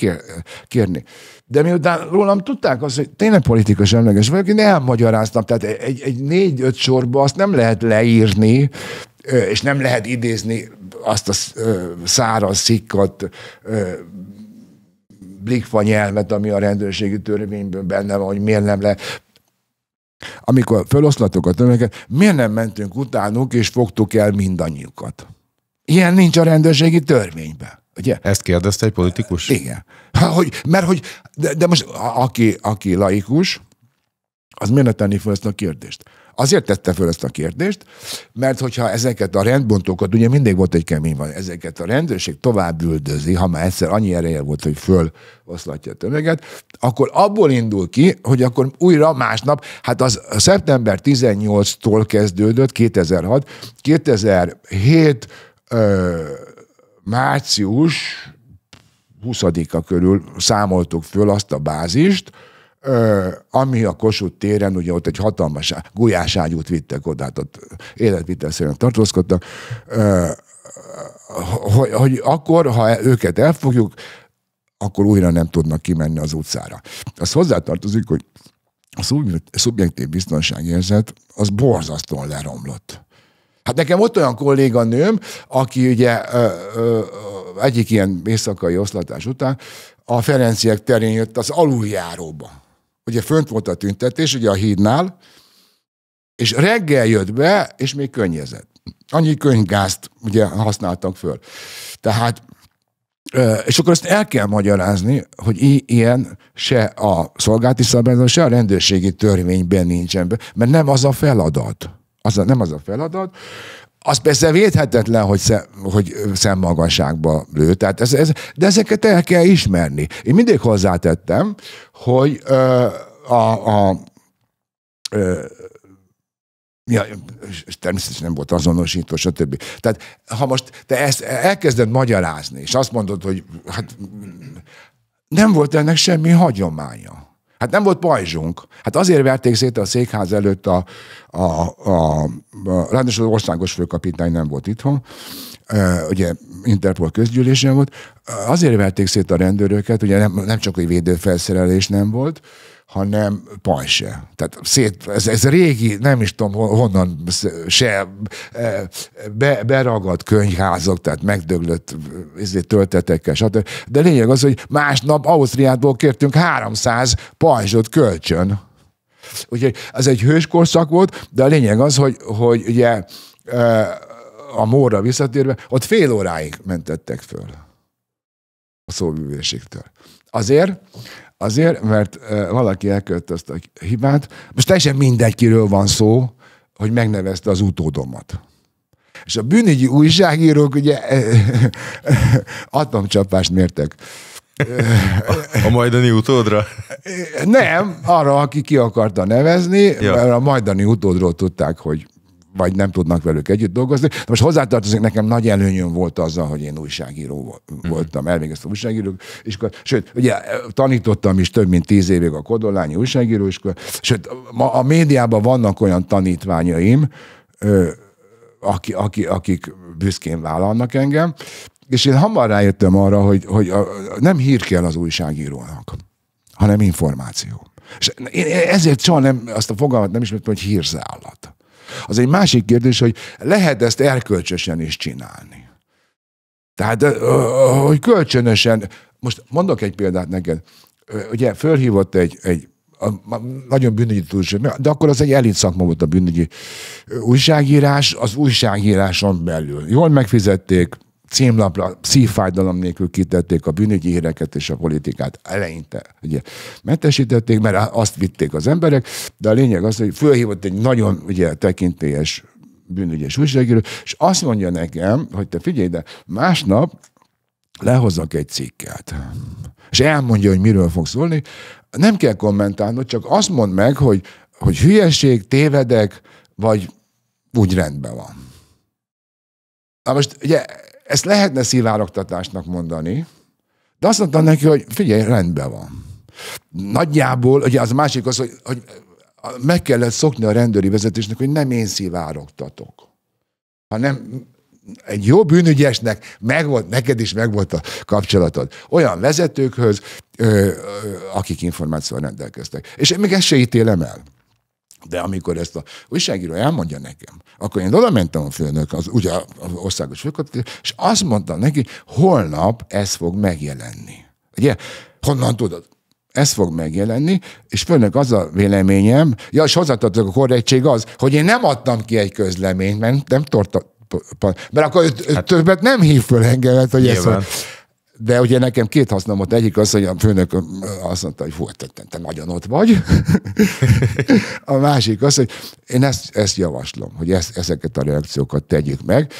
kérni. De miután rólam tudták azt, hogy tényleg politikus semleges vagyok, én elmagyaráztam. Tehát egy, egy négy-öt sorba azt nem lehet leírni, és nem lehet idézni azt a száraz szikkat blikfa nyelvet, ami a rendőrségi törvényben benne van, hogy miért nem le amikor feloszlatok a tömeget, miért nem mentünk utánuk, és fogtuk el mindannyiukat? Ilyen nincs a rendőrségi törvényben. Ugye? Ezt kérdezte egy politikus? Igen. Há, hogy, mert hogy, de, de most a, aki, aki laikus, az miért ne tenni fel ezt a kérdést? Azért tette fel ezt a kérdést, mert hogyha ezeket a rendbontókat, ugye mindig volt egy kemény van, ezeket a rendőrség tovább üldözi, ha már egyszer annyi ereje volt, hogy föloszlatja a tömeget, akkor abból indul ki, hogy akkor újra másnap, hát az szeptember 18-tól kezdődött, 2006, 2007, ö, március 20-a körül számoltuk föl azt a bázist, ami a Kossuth téren, ugye ott egy hatalmas gulyáságyút vittek oda, hát ott életvitelszerűen tartózkodtak, hogy, hogy akkor, ha e- őket elfogjuk, akkor újra nem tudnak kimenni az utcára. Az hozzátartozik, hogy a szubjektív biztonságérzet az borzasztóan leromlott. Hát nekem ott olyan kolléganőm, aki ugye ö, ö, egyik ilyen éjszakai oszlatás után a Ferenciek terén jött az aluljáróba. Ugye fönt volt a tüntetés, ugye a hídnál, és reggel jött be, és még könnyezett. Annyi könyvgázt ugye használtak föl. Tehát és akkor ezt el kell magyarázni, hogy ilyen se a szolgálti szabályozás, se a rendőrségi törvényben nincsen mert nem az a feladat. Az a, nem az a feladat. Az persze védhetetlen, hogy, szem, hogy szemmagasságba lő. Tehát ez, ez, de ezeket el kell ismerni. Én mindig hozzátettem, hogy ö, a, a ö, Ja, és természetesen nem volt azonosító, stb. Tehát ha most te ezt elkezded magyarázni, és azt mondod, hogy hát nem volt ennek semmi hagyománya. Hát nem volt pajzsunk. Hát azért verték szét a székház előtt a, a, a, a rendes az országos főkapitány nem volt itthon, ugye Interpol közgyűlésen volt, azért verték szét a rendőröket, ugye nem, nem csak, hogy védőfelszerelés nem volt, hanem pan se. Tehát szét, ez, ez régi, nem is tudom honnan se e, be, beragadt könyvházak, tehát megdöglött ezért töltetekkel, stb. De lényeg az, hogy másnap Ausztriából kértünk 300 pajzsot kölcsön. Úgyhogy ez egy hős korszak volt, de a lényeg az, hogy, hogy ugye e, a móra visszatérve, ott fél óráig mentettek föl a szóvivőségtől. Azért, Azért, mert valaki elkötte ezt a hibát. Most teljesen mindenkiről van szó, hogy megnevezte az utódomat. És a bűnügyi újságírók ugye atomcsapást mértek. A majdani utódra? Nem, arra, aki ki akarta nevezni, ja. mert a majdani utódról tudták, hogy vagy nem tudnak velük együtt dolgozni. De most hozzátartozik, nekem nagy előnyöm volt azzal, hogy én újságíró mhm. voltam, elvégeztem újságíró, és akkor, sőt, ugye tanítottam is több mint tíz évig a Kodolányi újságíró, és akkor, sőt, ma a médiában vannak olyan tanítványaim, aki, aki, akik büszkén vállalnak engem, és én hamar rájöttem arra, hogy, hogy a, nem hír kell az újságírónak, hanem információ. És én ezért soha nem, azt a fogalmat nem ismertem, hogy hírzállat. Az egy másik kérdés, hogy lehet ezt erkölcsösen is csinálni. Tehát, hogy kölcsönösen, most mondok egy példát neked. Ugye fölhívott egy, egy a, a, nagyon bűnügyi tudósítás, de akkor az egy elit szakma volt a bűnügyi újságírás, az újságíráson belül. Jól megfizették, címlapra szívfájdalom nélkül kitették a bűnügyi híreket és a politikát eleinte. Ugye mentesítették, mert azt vitték az emberek, de a lényeg az, hogy fölhívott egy nagyon ugye, tekintélyes bűnügyes újságíró, és azt mondja nekem, hogy te figyelj, de másnap lehozok egy cikket, és elmondja, hogy miről fog szólni, nem kell kommentálnod, csak azt mondd meg, hogy, hogy hülyeség, tévedek, vagy úgy rendben van. Na most ugye ezt lehetne szivárogtatásnak mondani, de azt mondtam neki, hogy figyelj, rendben van. Nagyjából, ugye az a másik az, hogy, hogy meg kellett szokni a rendőri vezetésnek, hogy nem én szivárogtatok, hanem egy jó bűnügyesnek volt, neked is megvolt a kapcsolatod. Olyan vezetőkhöz, ö, ö, akik információval rendelkeztek. És még ezt se ítélem el. De amikor ezt a újságíró elmondja nekem, akkor én oda mentem a főnök, az, ugye az országos főnök, és azt mondtam neki, holnap ez fog megjelenni. Ugye, honnan tudod? Ez fog megjelenni, és főnök az a véleményem, ja, és hozzátartozok a korrektség az, hogy én nem adtam ki egy közleményt, mert nem tartottam, mert akkor ő, hát, többet nem hív föl engemet, hát, hogy ezt de ugye nekem két hasznom volt, egyik az, hogy a főnök azt mondta, hogy volt, te, te nagyon ott vagy. a másik az, hogy én ezt, ezt javaslom, hogy ezt, ezeket a reakciókat tegyük meg,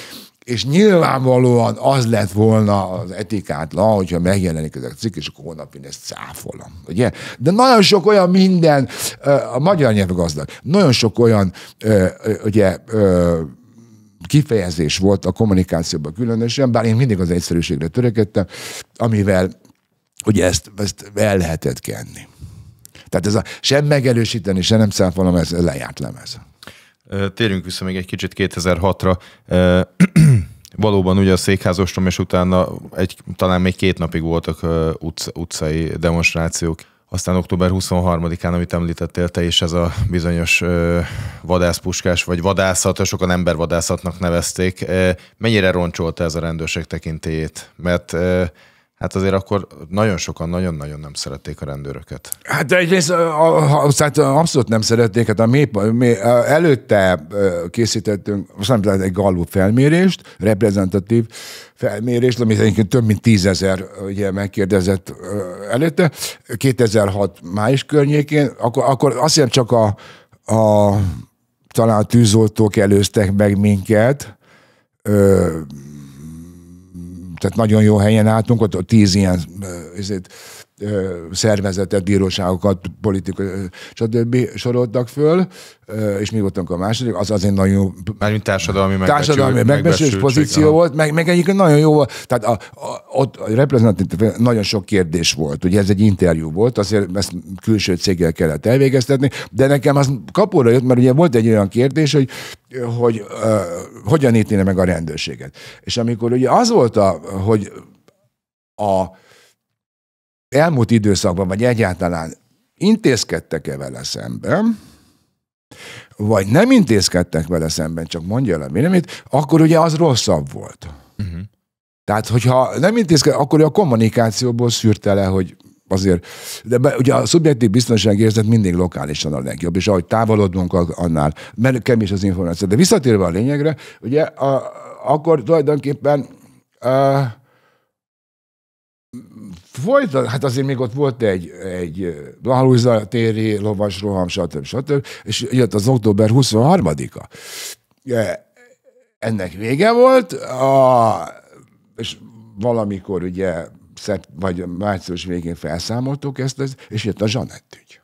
és nyilvánvalóan az lett volna az etikátlan, hogyha megjelenik ezek a cikk, és akkor holnap én ezt cáfolom. Ugye? De nagyon sok olyan minden, a magyar nyelv gazdag, nagyon sok olyan, ugye, kifejezés volt a kommunikációban különösen, bár én mindig az egyszerűségre törekedtem, amivel ugye ezt, ezt el lehetett kenni. Tehát ez a sem megerősíteni, sem nem számolom, ez lejárt lemez. Térjünk vissza még egy kicsit 2006-ra. Valóban ugye a székházostrom, és utána egy, talán még két napig voltak utca, utcai demonstrációk. Aztán október 23-án, amit említettél te is, ez a bizonyos ö, vadászpuskás, vagy vadászat, sokan embervadászatnak nevezték. Mennyire roncsolta ez a rendőrség tekintélyét? Mert Hát azért akkor nagyon sokan nagyon-nagyon nem szerették a rendőröket. Hát egyrészt a, abszolút nem szerették, hát a mi, mi előtte készítettünk, most nem tudom, egy galú felmérést, reprezentatív felmérést, ami egyébként több mint tízezer ugye megkérdezett előtte, 2006 május környékén, akkor, akkor azt hiszem csak a, a talán a tűzoltók előztek meg minket, ö, tehát nagyon jó helyen álltunk, ott, ott tíz ilyen ezért, szervezetet, bíróságokat, politikus, stb. soroltak föl, és mi voltunk a második, az azért nagyon jó... Mármint társadalmi Társadalmi megbecsülés pozíció volt, meg, meg egyébként nagyon jó volt. Tehát a, a, ott a reprezentatív nagyon sok kérdés volt. Ugye ez egy interjú volt, azért ezt külső céggel kellett elvégeztetni, de nekem az kapóra jött, mert ugye volt egy olyan kérdés, hogy hogy uh, hogyan ítélne meg a rendőrséget. És amikor ugye az volt, a, hogy a elmúlt időszakban, vagy egyáltalán intézkedtek-e vele szemben, vagy nem intézkedtek vele szemben, csak mondja el a véleményt, akkor ugye az rosszabb volt. Uh-huh. Tehát, hogyha nem intézked, akkor a kommunikációból szűrte le, hogy azért, de be, ugye a szubjektív érzet mindig lokálisan a legjobb, és ahogy távolodunk annál, mert kemés az információ. De visszatérve a lényegre, ugye a, akkor tulajdonképpen a, volt, hát azért még ott volt egy, egy Blahalúza téri lovas stb. stb. És jött az október 23-a. Ennek vége volt, a, és valamikor ugye szept, vagy március végén felszámoltuk ezt, és jött a Zsanett ügy.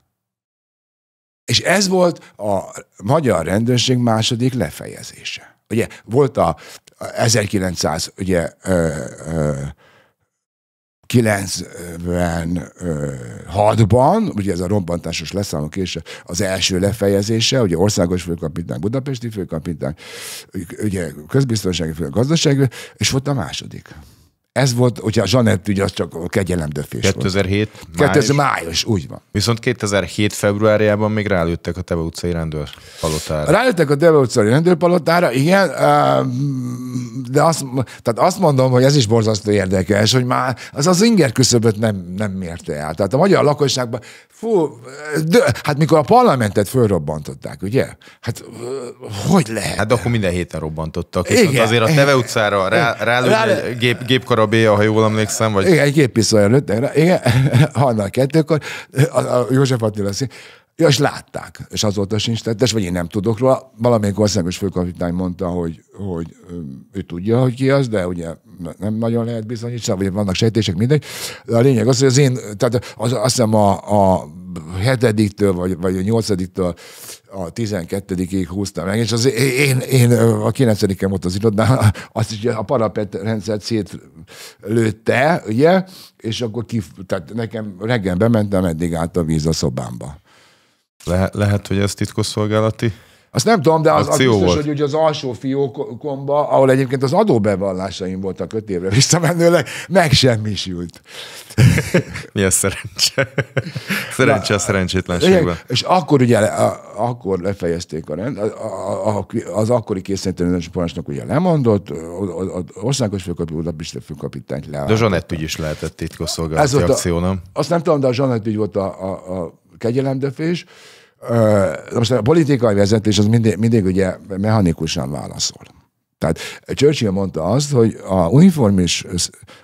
És ez volt a magyar rendőrség második lefejezése. Ugye volt a 1900, ugye, ö, ö, 96-ban, ugye ez a robbantásos leszámok és az első lefejezése, ugye országos főkapitán, budapesti főkapitán, ugye közbiztonsági főkapitán, gazdasági, és volt a második. Ez volt, hogyha a Zsanett ugye az csak döfés 2007 volt. Május. 2000 május, úgy van. Viszont 2007 februárjában még rálőttek a Teve utcai rendőrpalotára. Rálőttek a Teve utcai rendőrpalotára, igen. Um, de azt, tehát azt mondom, hogy ez is borzasztó érdekes, hogy már az az inger küszöböt nem, nem mérte el. Tehát a magyar lakosságban, fú, de, hát mikor a parlamentet fölrobbantották, ugye? Hát hogy lehet? Hát akkor minden héten robbantottak. Igen, azért a Teve utcára rá, rá, rá rá gép, gépkarabéja, ha jól emlékszem. Vagy... Igen, egy géppiszol előtt, igen, hannak kettőkor. A, a József Attila szín Ja, és látták, és azóta sincs tettes, vagy én nem tudok róla. Valamelyik országos főkapitány mondta, hogy, hogy ő tudja, hogy ki az, de ugye nem nagyon lehet bizonyítani, vagy vannak sejtések, mindegy. De a lényeg az, hogy az én, tehát az, azt hiszem a, a hetediktől, vagy, vagy a nyolcadiktől a tizenkettedikig húztam meg, és az én, én a kilencedikem volt az irodnál, azt is a parapet rendszert lőtte, ugye, és akkor ki, tehát nekem reggel bementem, eddig állt a víz a szobámba. Le- lehet, hogy ez titkosszolgálati azt nem tudom, de az, az biztos, volt. hogy ugye az alsó fiókomba, ahol egyébként az adóbevallásaim voltak öt évre visszamenőleg, megsemmisült. Milyen szerencse. Szerencse a szerencsétlenségben. És akkor ugye, akkor lefejezték a rend, az akkori készítőnös parancsnok ugye lemondott, az országos főkapitány, Budapest főkapitányt leállt. De a Zsanett ügy is lehetett titkosszolgálati akció, nem? Azt nem tudom, de a Zsanett ügy volt a, a, a kegyelemdöfés. Na most a politikai vezetés az mindig, mindig ugye mechanikusan válaszol. Tehát Churchill mondta azt, hogy a uniformis,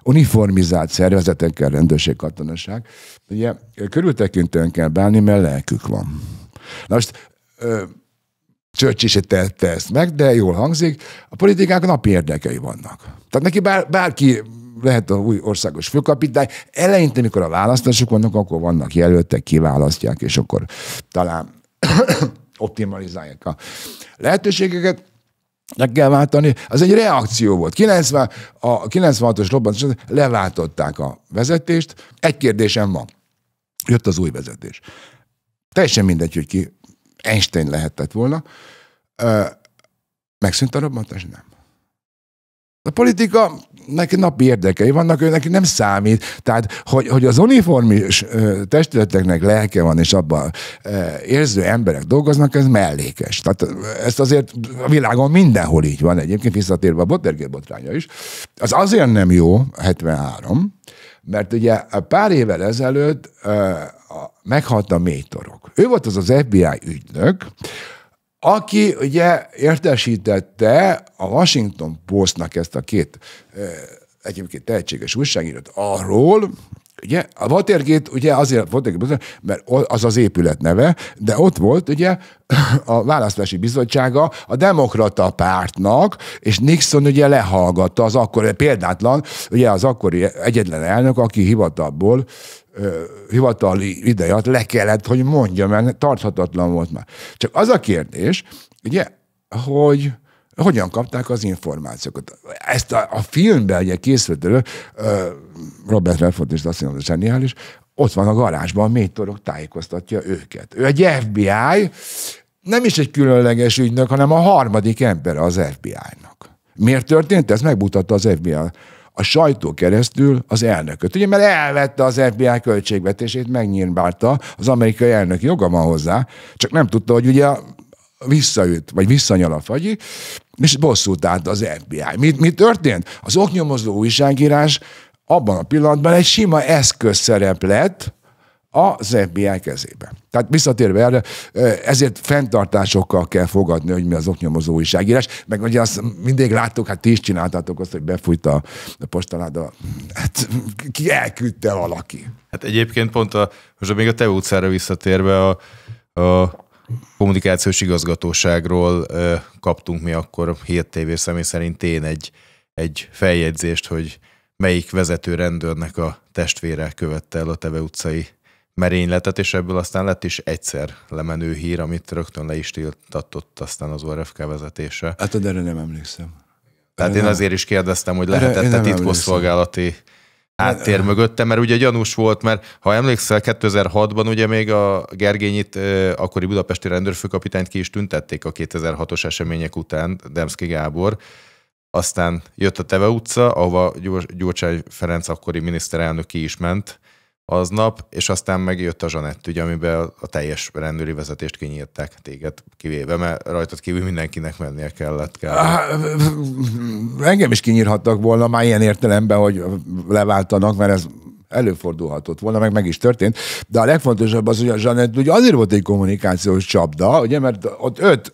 uniformizált szervezetekkel, rendőrség, katonaság, ugye körültekintően kell bánni, mert lelkük van. Na most Churchill se tette ezt meg, de jól hangzik, a politikák napi érdekei vannak. Tehát neki bár, bárki lehet a új országos főkapitány. Eleinte, mikor a választások vannak, akkor vannak jelöltek, kiválasztják, és akkor talán optimalizálják a lehetőségeket le kell váltani. Az egy reakció volt. 90, a 96-os robbanás leváltották a vezetést. Egy kérdésem van. Jött az új vezetés. Teljesen mindegy, hogy ki Einstein lehetett volna. Megszűnt a robbantás? Nem. A politika neki napi érdekei vannak, ő neki nem számít. Tehát, hogy, hogy az uniformis testületeknek lelke van, és abban érző emberek dolgoznak, ez mellékes. Tehát ezt azért a világon mindenhol így van egyébként, visszatérve a Bottergér botránya is. Az azért nem jó, 73, mert ugye pár évvel ezelőtt meghalt a métorok. Ő volt az az FBI ügynök, aki ugye értesítette a Washington Postnak ezt a két egyébként tehetséges újságírót arról, Ugye, a Watergate, ugye azért Watergate, mert az az épület neve, de ott volt ugye a választási bizottsága a demokrata pártnak, és Nixon ugye lehallgatta az akkor, példátlan, ugye az akkori egyetlen elnök, aki hivatalból hivatali idejat le kellett, hogy mondja, mert tarthatatlan volt már. Csak az a kérdés, ugye, hogy hogyan kapták az információkat. Ezt a, a filmben ugye készült elő, Robert Redford is azt mondom, zseniális, ott van a garázsban, a métorok tájékoztatja őket. Ő egy FBI, nem is egy különleges ügynök, hanem a harmadik ember az FBI-nak. Miért történt ez? Megmutatta az FBI a sajtó keresztül az elnököt. Ugye, mert elvette az FBI költségvetését, megnyírbálta, az amerikai elnök joga van hozzá, csak nem tudta, hogy ugye visszaüt, vagy visszanyal a fagyi, és bosszút állt az FBI. Mi, mi történt? Az oknyomozó újságírás abban a pillanatban egy sima eszköz lett, az FBI kezébe. Tehát visszatérve erre, ezért fenntartásokkal kell fogadni, hogy mi az oknyomozó újságírás, meg ugye azt mindig láttuk, hát ti is csináltátok azt, hogy befújt a, postaláda, hát ki elküldte valaki. Hát egyébként pont a, most még a te utcára visszatérve a, a kommunikációs igazgatóságról kaptunk mi akkor hét személy szerint én egy, egy feljegyzést, hogy melyik vezető rendőrnek a testvére követte el a Teve utcai merényletet, és ebből aztán lett is egyszer lemenő hír, amit rögtön le is tiltatott aztán az ORFK vezetése. Hát erre nem emlékszem. Tehát én, én nem. azért is kérdeztem, hogy lehetett-e titkosszolgálati háttér mögötte, mert ugye gyanús volt, mert ha emlékszel, 2006-ban ugye még a Gergényit, akkori budapesti rendőrfőkapitányt ki is tüntették a 2006-os események után, Demszki Gábor, aztán jött a Teve utca, ahova Gyurcsány Ferenc akkori miniszterelnök ki is ment, aznap, és aztán megjött a Zsanett ugye, amiben a teljes rendőri vezetést kinyírták téged kivéve, mert rajtad kívül mindenkinek mennie kellett. Kell. Ah, engem is kinyírhattak volna, már ilyen értelemben, hogy leváltanak, mert ez előfordulhatott volna, meg meg is történt. De a legfontosabb az, hogy a Zsanett ugye azért volt egy kommunikációs csapda, ugye, mert ott öt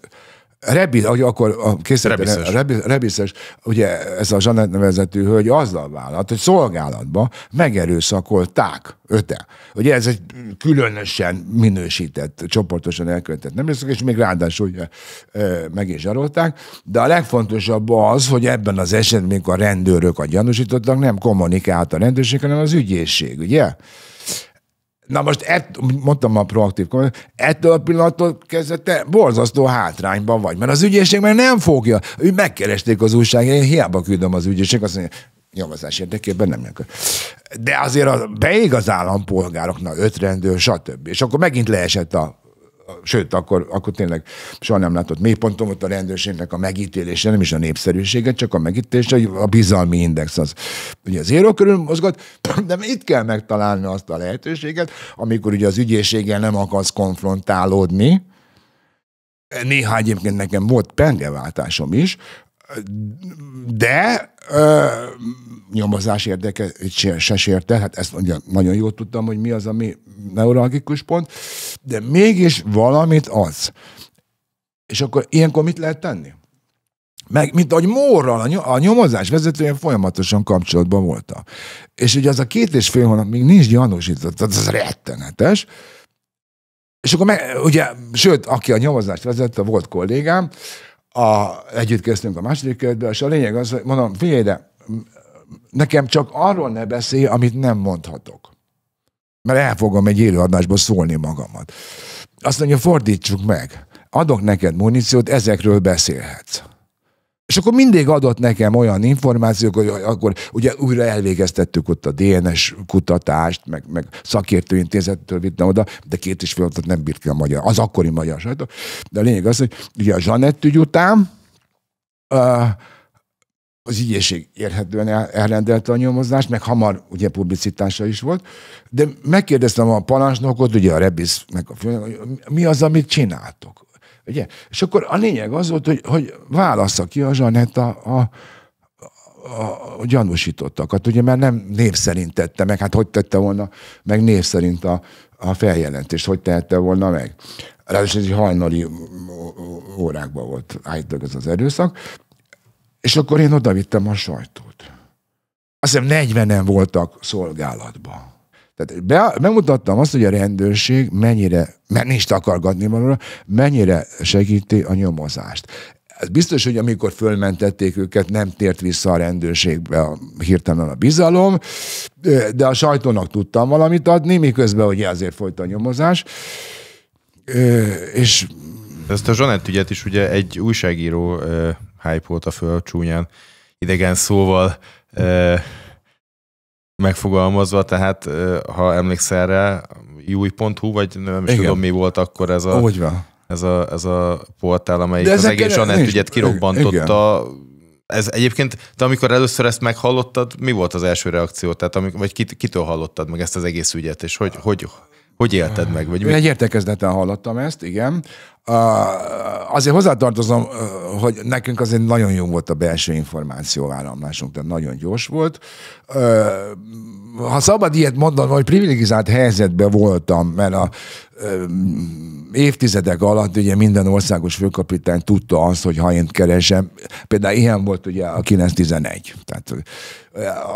Rebiz, ahogy akkor a készítőre, rebiz, rebiszes, ugye ez a Zsanett nevezetű hölgy azzal vállalt, hogy szolgálatba megerőszakolták öte. Ugye ez egy különösen minősített, csoportosan elköltett nem és még ráadásul ugye, meg is zsarolták, de a legfontosabb az, hogy ebben az esetben, mikor a rendőrök a gyanúsítottak, nem kommunikált a rendőrség, hanem az ügyészség, ugye? Na most, ett, mondtam a proaktív ettől a pillanattól kezdve te borzasztó hátrányban vagy, mert az ügyészség már nem fogja. Ő megkeresték az újság, én hiába küldöm az ügyészség, azt mondja, nyomozás érdekében nem jön. De azért a, beég az állampolgároknak, öt stb. És akkor megint leesett a sőt, akkor, akkor tényleg soha nem látott mélypontom ott a rendőrségnek a megítélése, nem is a népszerűsége, csak a megítélése, a bizalmi index az ugye az éró körül mozgott, de itt kell megtalálni azt a lehetőséget, amikor ugye az ügyészséggel nem akarsz konfrontálódni, Néha egyébként nekem volt pengeváltásom is, de ö, nyomozás érdeke se sérte, hát ezt ugye nagyon jól tudtam, hogy mi az, ami neuralgikus pont, de mégis valamit az, És akkor ilyenkor mit lehet tenni? Meg, mint ahogy Mórral, a nyomozás vezetője folyamatosan kapcsolatban voltam. És ugye az a két és fél hónap még nincs gyanúsított, az rettenetes. És akkor meg, ugye, sőt, aki a nyomozást vezette, volt kollégám, a, együtt kezdtünk a második körbe, és a lényeg az, hogy mondom, figyelj ide, nekem csak arról ne beszélj, amit nem mondhatok. Mert el fogom egy élőadásba szólni magamat. Azt mondja, fordítsuk meg. Adok neked muníciót, ezekről beszélhetsz. És akkor mindig adott nekem olyan információk, hogy akkor ugye újra elvégeztettük ott a DNS kutatást, meg, meg szakértőintézettől vittem oda, de két is fél nem bírt ki a magyar, az akkori magyar sajtó. De a lényeg az, hogy ugye a Zsanett ügy után uh, az ügyészség érhetően elrendelte a nyomozást, meg hamar ugye publicitása is volt, de megkérdeztem a parancsnokot, ugye a Rebisz, meg a főnök, mi az, amit csináltok? Ugye? És akkor a lényeg az volt, hogy, hogy válassza ki a Zsanett a, a, a, a gyanúsítottakat, ugye, mert nem név szerint tette meg, hát hogy tette volna meg név szerint a, a feljelentést, hogy tehette volna meg. Ráadásul egy hajnali órákban volt állítólag ez az erőszak, és akkor én odavittem a sajtót. Azt hiszem 40-en voltak szolgálatban. Tehát be, megmutattam azt, hogy a rendőrség mennyire, mert nincs takargatni valóra, mennyire segíti a nyomozást. Ez biztos, hogy amikor fölmentették őket, nem tért vissza a rendőrségbe a, hirtelen a bizalom, de a sajtónak tudtam valamit adni, miközben ugye azért folyt a nyomozás. És... Ezt a Zsanett ügyet is ugye egy újságíró uh, hype föl csúnyán idegen szóval. Uh, megfogalmazva, tehát ha emlékszel rá, jui.hu, vagy nem is Igen. tudom mi volt akkor ez a... Úgy van. Ez a, ez a portál, amelyik az egész Anett ügyet kirobbantotta. Igen. Ez egyébként, te amikor először ezt meghallottad, mi volt az első reakció? Tehát, amik, vagy kit, kitől hallottad meg ezt az egész ügyet, és hogy, hogy, hogy élted meg? Vagy Én mi? egy értekezleten hallottam ezt, igen. Uh, azért hozzátartozom, uh, hogy nekünk azért nagyon jó volt a belső információ áramlásunk, tehát nagyon gyors volt. Uh, ha szabad ilyet mondanom, hogy privilegizált helyzetben voltam, mert a évtizedek alatt ugye minden országos főkapitány tudta azt, hogy ha én keresem, például ilyen volt ugye a 911. Tehát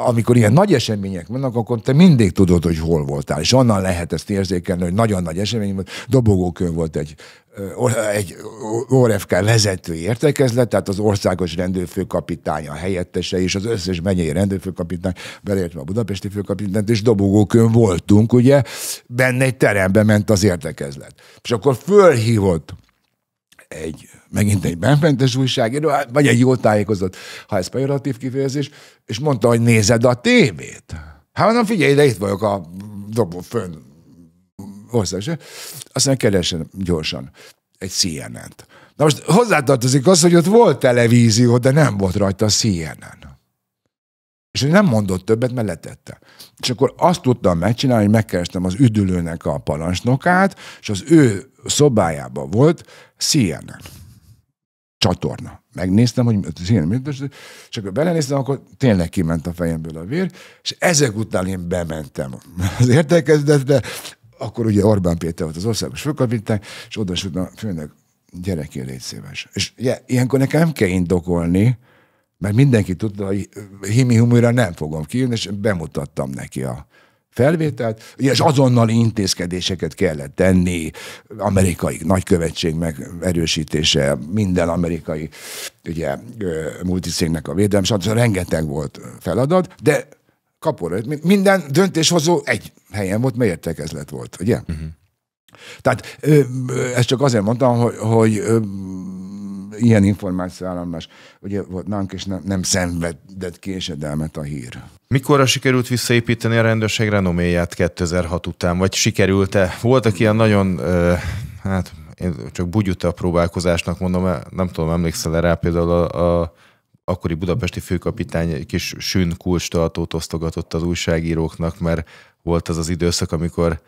amikor ilyen nagy események vannak, akkor te mindig tudod, hogy hol voltál, és onnan lehet ezt érzékelni, hogy nagyon nagy esemény volt. Dobogókön volt egy egy ORFK vezetői értekezlet, tehát az országos rendőrfőkapitány, a helyettese és az összes megyei rendőrfőkapitány, beleértve a budapesti főkapitányt, és dobogókön voltunk, ugye, benne egy terembe ment az értekezlet. És akkor fölhívott egy, megint egy benfentes újságíró, hát, vagy egy jó tájékozott, ha ez pejoratív kifejezés, és mondta, hogy nézed a tévét. Hát mondom, figyelj, de itt vagyok a dobó fönn hozzá. Aztán keresen gyorsan egy CNN-t. Na most hozzátartozik az, hogy ott volt televízió, de nem volt rajta a CNN. És nem mondott többet, mert letette. És akkor azt tudtam megcsinálni, hogy megkerestem az üdülőnek a parancsnokát, és az ő szobájában volt CNN csatorna. Megnéztem, hogy CNN mit, és akkor belenéztem, akkor tényleg kiment a fejemből a vér, és ezek után én bementem az értekezdetre, akkor ugye Orbán Péter volt az országos főkapitány, és odasült a főnök, gyerekén légy szíves. És ilyenkor nekem nem kell indokolni, mert mindenki tudta, hogy himi humúra nem fogom kijönni, és bemutattam neki a felvételt, és azonnali intézkedéseket kellett tenni, amerikai nagykövetség meg erősítése, minden amerikai ugye, multiszégnek a védelem, és rengeteg volt feladat, de kapor. Minden döntéshozó egy helyen volt, mert értekezlet volt, ugye? Uh-huh. Tehát ezt csak azért mondtam, hogy, hogy ilyen információ államlás. Ugye volt nánk, és nem, nem szenvedett késedelmet a hír. Mikorra sikerült visszaépíteni a rendőrség renoméját 2006 után, vagy sikerült-e? Voltak ilyen nagyon, hát én csak bugyuta próbálkozásnak mondom, nem tudom, emlékszel -e rá például a, a akkori budapesti főkapitány egy kis sűn kulcstartót osztogatott az újságíróknak, mert volt az az időszak, amikor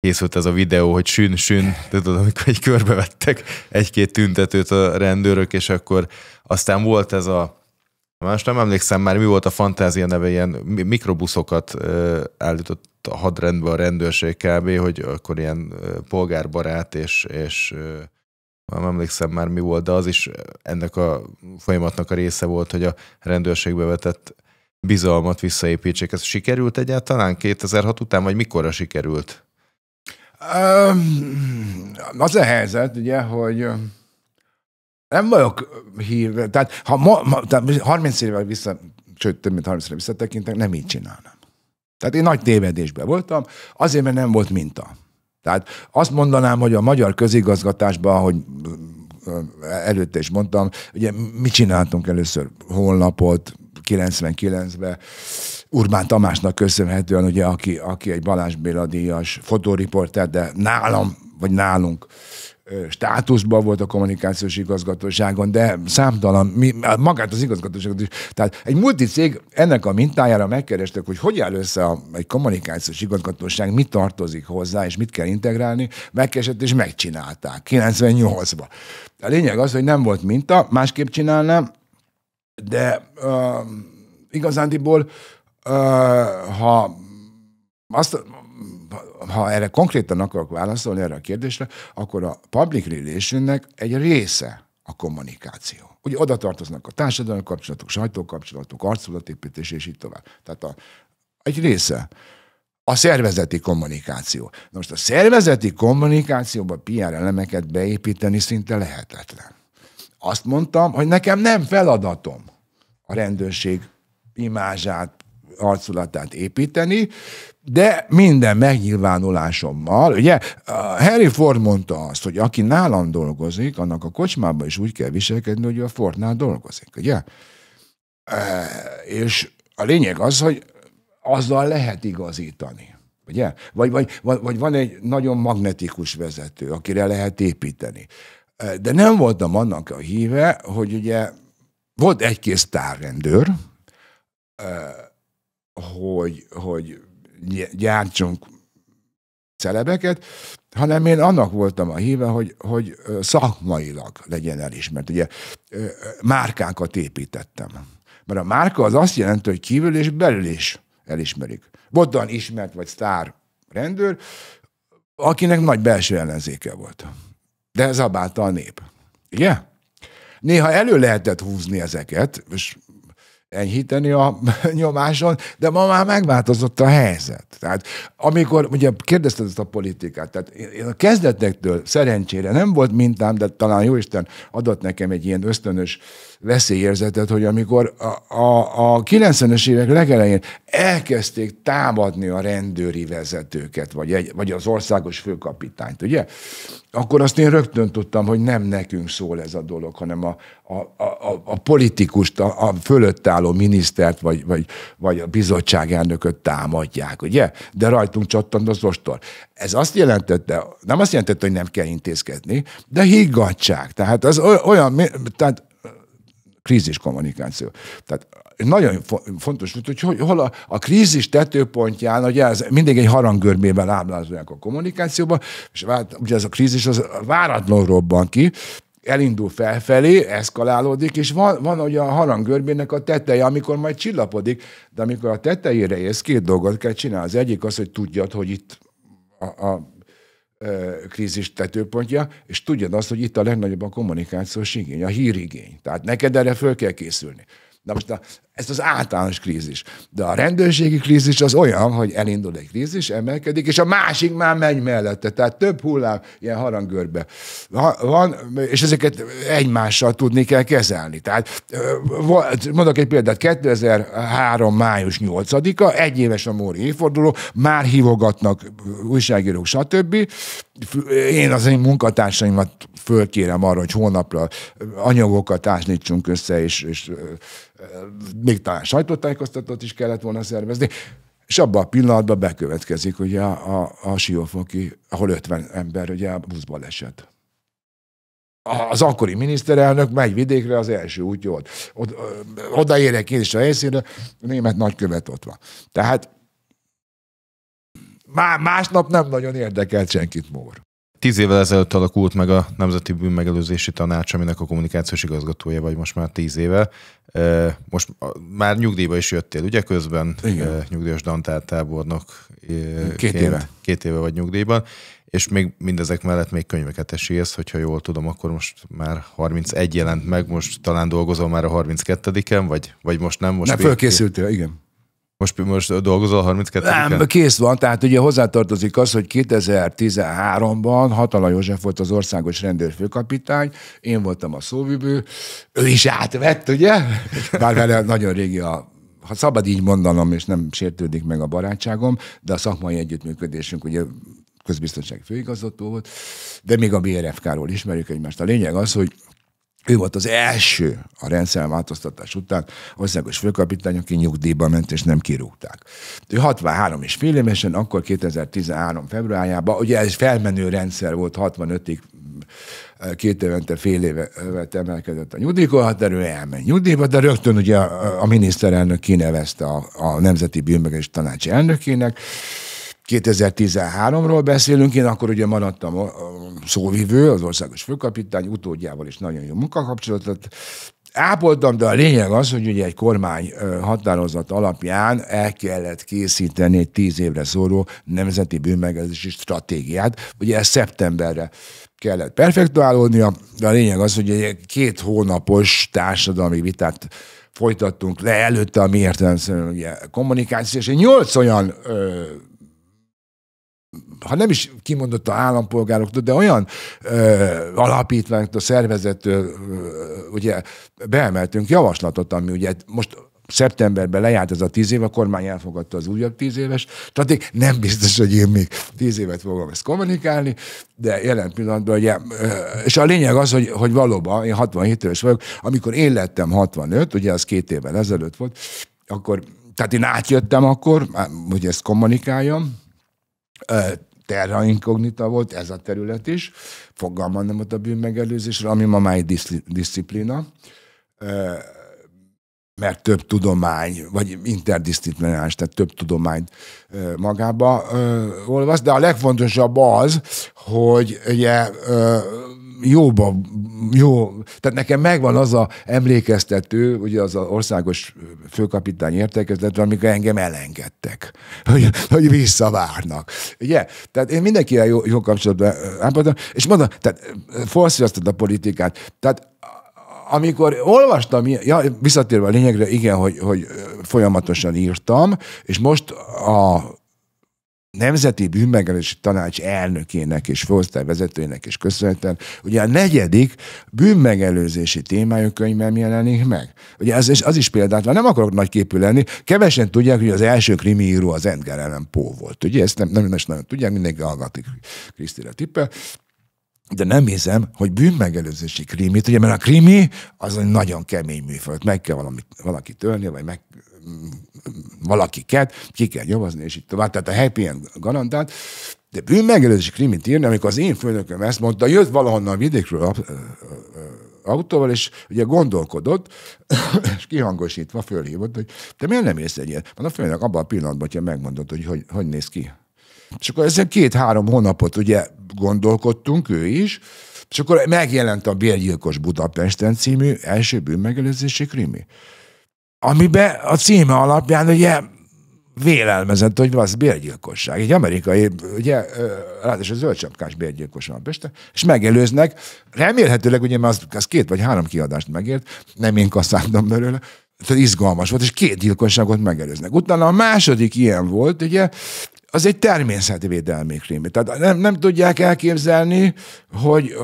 készült ez a videó, hogy sűn, sűn, tudod, amikor egy körbevettek egy-két tüntetőt a rendőrök, és akkor aztán volt ez a most nem emlékszem már, mi volt a fantázia neve, ilyen mikrobuszokat állított a hadrendbe a rendőrség kb., hogy akkor ilyen polgárbarát és, és nem emlékszem már mi volt, de az is ennek a folyamatnak a része volt, hogy a rendőrségbe vetett bizalmat visszaépítsék. Ez sikerült egyáltalán 2006 után, vagy mikorra sikerült? Um, az a helyzet, ugye, hogy nem vagyok hív, tehát ha ma, ma tehát 30 évvel vissza, sőt, több mint 30 évvel visszatekintek, nem így csinálnám. Tehát én nagy tévedésben voltam, azért, mert nem volt minta. Tehát azt mondanám, hogy a magyar közigazgatásban, ahogy eh, előtte is mondtam, ugye mi csináltunk először holnapot 99-ben, Urbán Tamásnak köszönhetően, ugye, aki, aki egy Balázs Béla díjas fotóriporter, de nálam, vagy nálunk státuszban volt a kommunikációs igazgatóságon, de számtalan, mi, magát az igazgatóságot is. Tehát egy multicég ennek a mintájára megkerestek, hogy hogy áll össze a, egy kommunikációs igazgatóság, mit tartozik hozzá, és mit kell integrálni, megkeresett és megcsinálták 98-ba. A lényeg az, hogy nem volt minta, másképp csinálnám, de uh, igazándiból, uh, ha azt, ha erre konkrétan akarok válaszolni erre a kérdésre, akkor a public relationnek egy része a kommunikáció. Ugye oda tartoznak a társadalmi kapcsolatok, sajtókapcsolatok, arculatépítés és így tovább. Tehát a, egy része a szervezeti kommunikáció. Na most a szervezeti kommunikációba PR elemeket beépíteni szinte lehetetlen. Azt mondtam, hogy nekem nem feladatom a rendőrség imázsát, arculatát építeni, de minden megnyilvánulásommal, ugye Harry Ford mondta azt, hogy aki nálam dolgozik, annak a kocsmában is úgy kell viselkedni, hogy a Fordnál dolgozik, ugye? E, és a lényeg az, hogy azzal lehet igazítani. Ugye? Vagy, vagy, vagy van egy nagyon magnetikus vezető, akire lehet építeni. E, de nem voltam annak a híve, hogy ugye volt egy-két sztárrendőr, e, hogy, hogy gyártsunk celebeket, hanem én annak voltam a híve, hogy, hogy szakmailag legyen elismert. Ugye márkákat építettem. Mert a márka az azt jelenti, hogy kívül és belül is elismerik. Volt olyan ismert vagy sztár rendőr, akinek nagy belső ellenzéke volt. De ez a nép. igen. Néha elő lehetett húzni ezeket, és enyhíteni a nyomáson, de ma már megváltozott a helyzet. Tehát amikor, ugye kérdezted ezt a politikát, tehát én a kezdetektől szerencsére nem volt mintám, de talán Jóisten adott nekem egy ilyen ösztönös veszélyérzetet, hogy amikor a, a, a 90-es évek legelején elkezdték támadni a rendőri vezetőket, vagy, egy, vagy az országos főkapitányt, ugye? Akkor azt én rögtön tudtam, hogy nem nekünk szól ez a dolog, hanem a, a, a, a politikust, a, a fölött álló minisztert, vagy, vagy, vagy a bizottságelnököt támadják, ugye? De rajtunk csattant az ostor. Ez azt jelentette, nem azt jelentette, hogy nem kell intézkedni, de higgadság. Tehát az olyan, tehát krízis kommunikáció. Tehát nagyon fontos, hogy hol a, a krízis tetőpontján, ugye ez mindig egy harangörmével ábrázolják a kommunikációba, és vált, ugye ez a krízis az váratlan robban ki, elindul felfelé, eszkalálódik, és van, van ugye a harangörbének a teteje, amikor majd csillapodik, de amikor a tetejére ész, két dolgot kell csinálni. Az egyik az, hogy tudjad, hogy itt a, a krízis tetőpontja, és tudjad azt, hogy itt a legnagyobb a kommunikációs igény, a hírigény. Tehát neked erre föl kell készülni. Na most a ez az általános krízis. De a rendőrségi krízis az olyan, hogy elindul egy krízis, emelkedik, és a másik már megy mellette. Tehát több hullám ilyen harangörbe van, és ezeket egymással tudni kell kezelni. Tehát mondok egy példát, 2003. május 8-a, egy éves a Móri évforduló, már hívogatnak újságírók, stb. Én az én munkatársaimat fölkérem arra, hogy holnapra anyagokat ásnítsunk össze, és, és még talán sajtótájékoztatót is kellett volna szervezni, és abban a pillanatban bekövetkezik ugye a, a, siófoki, ahol 50 ember ugye a buszban esett. Az akkori miniszterelnök megy vidékre, az első útja volt. odaérek én is a helyszínre, a német nagykövet ott van. Tehát már másnap nem nagyon érdekelt senkit Mór. Tíz évvel ezelőtt alakult meg a Nemzeti Bűnmegelőzési Tanács, aminek a kommunikációs igazgatója vagy most már tíz éve. Most már nyugdíjba is jöttél, ugye közben? Igen. Nyugdíjas Dantár tábornok. Két éve. Két éve vagy nyugdíjban. És még mindezek mellett még könyveket esélyez, hogyha jól tudom, akkor most már 31 jelent meg, most talán dolgozom már a 32-en, vagy, vagy most nem? Most nem, fölkészültél, igen. Most, most dolgozol 32 Nem, kész van, tehát ugye hozzátartozik az, hogy 2013-ban Hatala József volt az országos rendőrfőkapitány, én voltam a szóvivő, ő is átvett, ugye? Bár vele nagyon régi a ha szabad így mondanom, és nem sértődik meg a barátságom, de a szakmai együttműködésünk ugye közbiztonság főigazgató volt, de még a BRFK-ról ismerjük egymást. A lényeg az, hogy ő volt az első a rendszerváltoztatás után országos főkapitány, aki nyugdíjba ment, és nem kirúgták. Ő 63 és fél évesen, akkor 2013 februárjában, ugye ez felmenő rendszer volt 65-ig, eh, két évente, fél évet emelkedett a nyugdíjkorhatárő, elment nyugdíjba, de rögtön ugye a, a miniszterelnök kinevezte a, a Nemzeti Bűnbegés Tanács elnökének, 2013-ról beszélünk, én akkor ugye maradtam a szóvivő, az országos főkapitány, utódjával is nagyon jó munkakapcsolatot ápoltam, de a lényeg az, hogy ugye egy kormány határozat alapján el kellett készíteni egy tíz évre szóló nemzeti bűnmegezési stratégiát. Ugye ez szeptemberre kellett perfektuálódnia, de a lényeg az, hogy egy két hónapos társadalmi vitát folytattunk le előtte a mi értelemszerűen ugye, kommunikáció, és én nyolc olyan ö, ha nem is kimondott a állampolgároktól, de olyan ö, a szervezettől ö, ugye beemeltünk javaslatot, ami ugye most szeptemberben lejárt ez a tíz év, a kormány elfogadta az újabb tíz éves én Nem biztos, hogy én még tíz évet fogom ezt kommunikálni, de jelen pillanatban ugye, és a lényeg az, hogy, hogy valóban én 67 éves vagyok, amikor én lettem 65, ugye az két évvel ezelőtt volt, akkor, tehát én átjöttem akkor, hogy ezt kommunikáljam, terra incognita volt ez a terület is, fogalmam nem volt a bűnmegelőzésre, ami ma már egy disziplina, mert több tudomány, vagy interdisziplinális, tehát több tudomány magába olvas, de a legfontosabb az, hogy ugye jóba, jó, tehát nekem megvan az a emlékeztető, ugye az, az országos főkapitány értekezletben, amikor engem elengedtek, hogy, hogy visszavárnak. Ugye? Tehát én mindenkivel jó, jó kapcsolatban állapodom, és mondom, tehát forszíroztad a politikát. Tehát amikor olvastam, ja, visszatérve a lényegre, igen, hogy, hogy folyamatosan írtam, és most a Nemzeti Bűnmegelősi Tanács elnökének és vezetőjének is köszönhetően, ugye a negyedik bűnmegelőzési témájú könyvem jelenik meg. Ugye az, és az is példátlan, nem akarok nagy képű lenni, kevesen tudják, hogy az első krimi író az Edgar Allan Poe volt. Ugye ezt nem, nem, nem, nagyon tudják, mindenki hallgatik Krisztire tippel de nem hiszem, hogy bűnmegelőzési krimit, ugye, mert a krimi az egy nagyon kemény műfaj, meg kell valamit, valaki tölni vagy meg valakiket, ki kell nyomozni, és itt tovább. Tehát a happy end garantált. De bűn megelőzési krimit írni, amikor az én főnököm ezt mondta, jött valahonnan a vidékről autóval, és ugye gondolkodott, és kihangosítva fölhívott, hogy te miért nem érsz egy Van a főnök abban a pillanatban, hogyha megmondott, hogy hogy, hogy néz ki. És akkor ezen két-három hónapot ugye gondolkodtunk, ő is, és akkor megjelent a Bérgyilkos Budapesten című első bűnmegelőzési krimi amiben a címe alapján ugye vélelmezett, hogy az bérgyilkosság. Egy amerikai, ugye, ráadásul zöldcsapkás bérgyilkos van Pesten, és megelőznek, remélhetőleg, ugye, mert az, az két vagy három kiadást megért, nem én kaszáltam belőle, tehát izgalmas volt, és két gyilkosságot megelőznek. Utána a második ilyen volt, ugye, az egy természetvédelmi krimi. Tehát nem, nem tudják elképzelni, hogy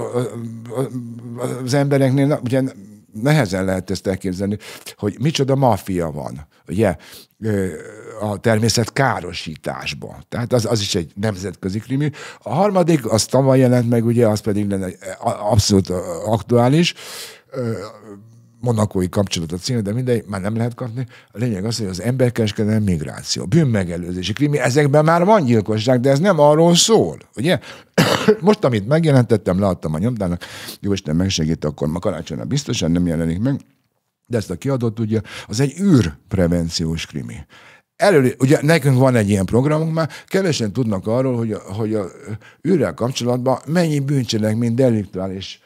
az embereknél, ugye nehezen lehet ezt elképzelni, hogy micsoda maffia van, ugye, a természet károsításban. Tehát az, az is egy nemzetközi krimi. A harmadik, az tavaly jelent meg, ugye, az pedig lenne abszolút aktuális, monakói kapcsolat a de mindegy, már nem lehet kapni. A lényeg az, hogy az emberkereskedelem migráció, bűnmegelőzési krimi, ezekben már van gyilkosság, de ez nem arról szól, ugye? Most, amit megjelentettem, leadtam a nyomdának, jó Isten megsegít, akkor ma karácsonyra biztosan nem jelenik meg, de ezt a kiadott ugye az egy űrprevenciós krimi elő, ugye nekünk van egy ilyen programunk már, kevesen tudnak arról, hogy, a, hogy a űrrel kapcsolatban mennyi bűncselekmény, deliktuális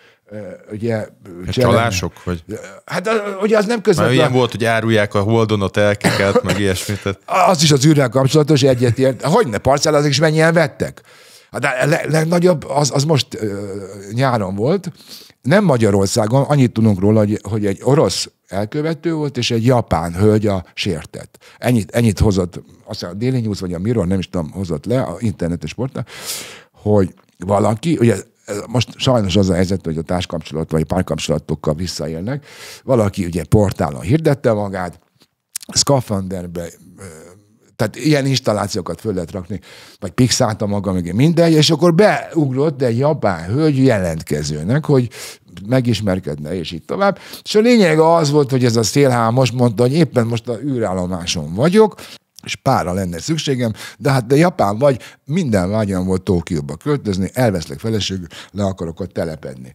ugye... Hát Jelen... Csalások? Vagy? Hát ugye az nem közvetlen. Már ilyen volt, hogy árulják a holdonot, elkeket, meg ilyesmit. Tehát... Az is az űrrel kapcsolatos, egyetért. Hogyne, parcellázik, is mennyien vettek. a hát legnagyobb, az, az most nyáron volt, nem Magyarországon, annyit tudunk róla, hogy, hogy egy orosz elkövető volt, és egy japán hölgy a sértett. Ennyit, ennyit hozott, aztán a Daily News vagy a Mirror, nem is tudom, hozott le a internetes sportnak, hogy valaki, ugye most sajnos az a helyzet, hogy a társkapcsolat vagy párkapcsolatokkal visszaélnek. Valaki ugye portálon hirdette magát, szkafanderbe tehát ilyen installációkat föl lehet rakni, vagy pixálta maga, meg minden, és akkor beugrott egy japán hölgy jelentkezőnek, hogy megismerkedne, és így tovább. És a lényeg az volt, hogy ez a szélhámos most mondta, hogy éppen most a űrállomáson vagyok, és pára lenne szükségem, de hát de Japán vagy, minden vágyam volt Tókióba költözni, elveszlek feleségül, le akarok ott telepedni.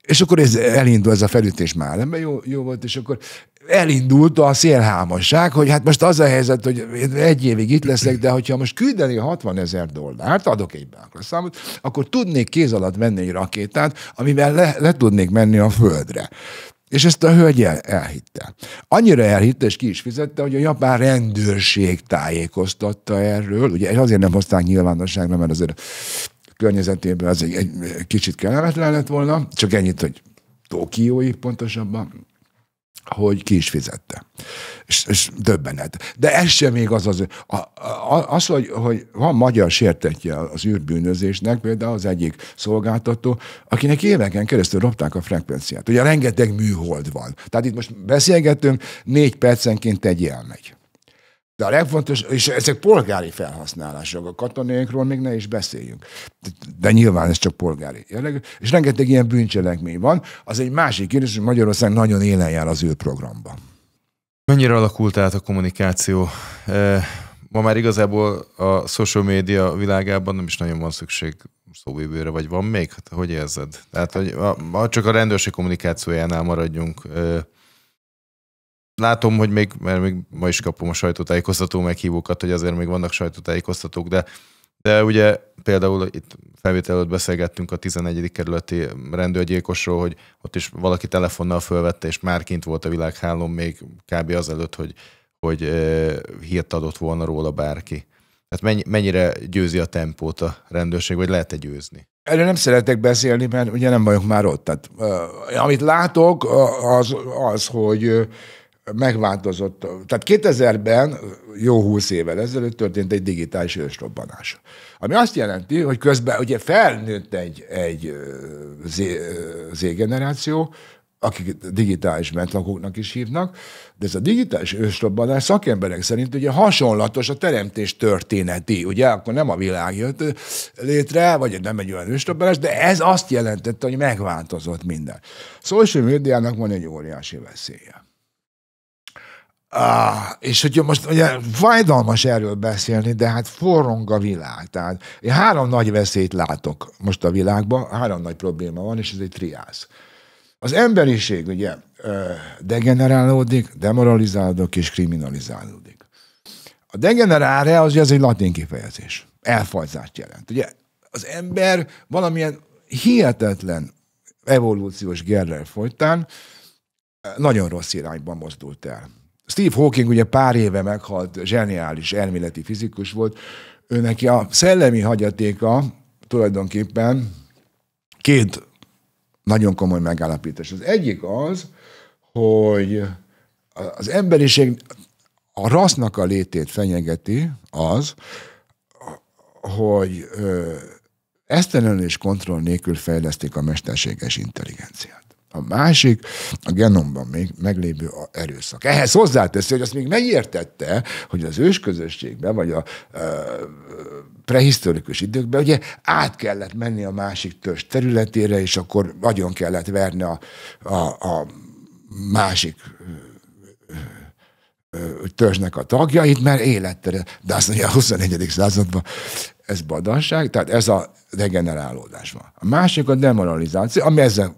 És akkor ez elindul ez a felütés már, nem jó, jó volt, és akkor elindult a szélhámosság, hogy hát most az a helyzet, hogy egy évig itt leszek, de hogyha most küldeni 60 ezer dollárt, adok egy számot, akkor tudnék kéz alatt venni egy rakétát, amivel le, le tudnék menni a földre. És ezt a hölgy el, elhitte. Annyira elhitte, és ki is fizette, hogy a japán rendőrség tájékoztatta erről. Ugye azért nem hozták nyilvánosságra, mert azért a környezetében az egy, egy kicsit kellemetlen lett volna. Csak ennyit, hogy Tokiói pontosabban hogy ki is fizette. És, és döbbenet. De ez sem még az az, a, a, az hogy, hogy van magyar sértetje az űrbűnözésnek, például az egyik szolgáltató, akinek éveken keresztül robták a frekvenciát. Ugye rengeteg műhold van. Tehát itt most beszélgetünk, négy percenként egy elmegy. De a legfontos, és ezek polgári felhasználások, a katonáinkról még ne is beszéljünk. De nyilván ez csak polgári jellegű. És rengeteg ilyen bűncselekmény van. Az egy másik kérdés, hogy Magyarország nagyon élen jár az ő programban. Mennyire alakult át a kommunikáció? E, ma már igazából a social média világában nem is nagyon van szükség szóvívőre, vagy van még? Hát, hogy érzed? Tehát, hogy a, csak a rendőrség kommunikációjánál maradjunk. E, látom, hogy még, mert még ma is kapom a sajtótájékoztató meghívókat, hogy azért még vannak sajtótájékoztatók, de, de ugye például itt felvétel előtt beszélgettünk a 11. kerületi rendőrgyilkosról, hogy ott is valaki telefonnal fölvette, és már kint volt a világhálón még kb. azelőtt, hogy, hogy hírt adott volna róla bárki. Tehát mennyire győzi a tempót a rendőrség, vagy lehet-e győzni? Erről nem szeretek beszélni, mert ugye nem vagyok már ott. Tehát, amit látok, az, az hogy megváltozott. Tehát 2000-ben, jó húsz évvel ezelőtt történt egy digitális ősrobbanás. Ami azt jelenti, hogy közben ugye felnőtt egy, egy Z, Z generáció, akik digitális mentlakóknak is hívnak, de ez a digitális ősrobbanás szakemberek szerint ugye hasonlatos a teremtés történeti, ugye akkor nem a világ jött létre, vagy nem egy olyan ősrobbanás, de ez azt jelentette, hogy megváltozott minden. Social médiának van egy óriási veszélye. Ah, és hogy most ugye fájdalmas erről beszélni, de hát forrong a világ. Tehát én három nagy veszélyt látok most a világban, három nagy probléma van, és ez egy triász. Az emberiség ugye degenerálódik, demoralizálódik és kriminalizálódik. A degenerálre az ez egy latin kifejezés. Elfajzást jelent. Ugye az ember valamilyen hihetetlen evolúciós gerrel folytán nagyon rossz irányba mozdult el Steve Hawking ugye pár éve meghalt, zseniális elméleti fizikus volt, Őnek a szellemi hagyatéka tulajdonképpen két nagyon komoly megállapítás. Az egyik az, hogy az emberiség a rasznak a létét fenyegeti az, hogy ö, és kontroll nélkül fejleszték a mesterséges intelligenciát a másik a genomban még meglévő a erőszak. Ehhez hozzáteszi, hogy azt még megértette, hogy az ősközösségben, vagy a ö, prehisztorikus időkben ugye át kellett menni a másik törzs területére, és akkor nagyon kellett verni a, a, a másik törzsnek a tagjait, mert élettere. De azt mondja, a 21. században ez badasság, tehát ez a degenerálódás van. A másik a demoralizáció, ami ezzel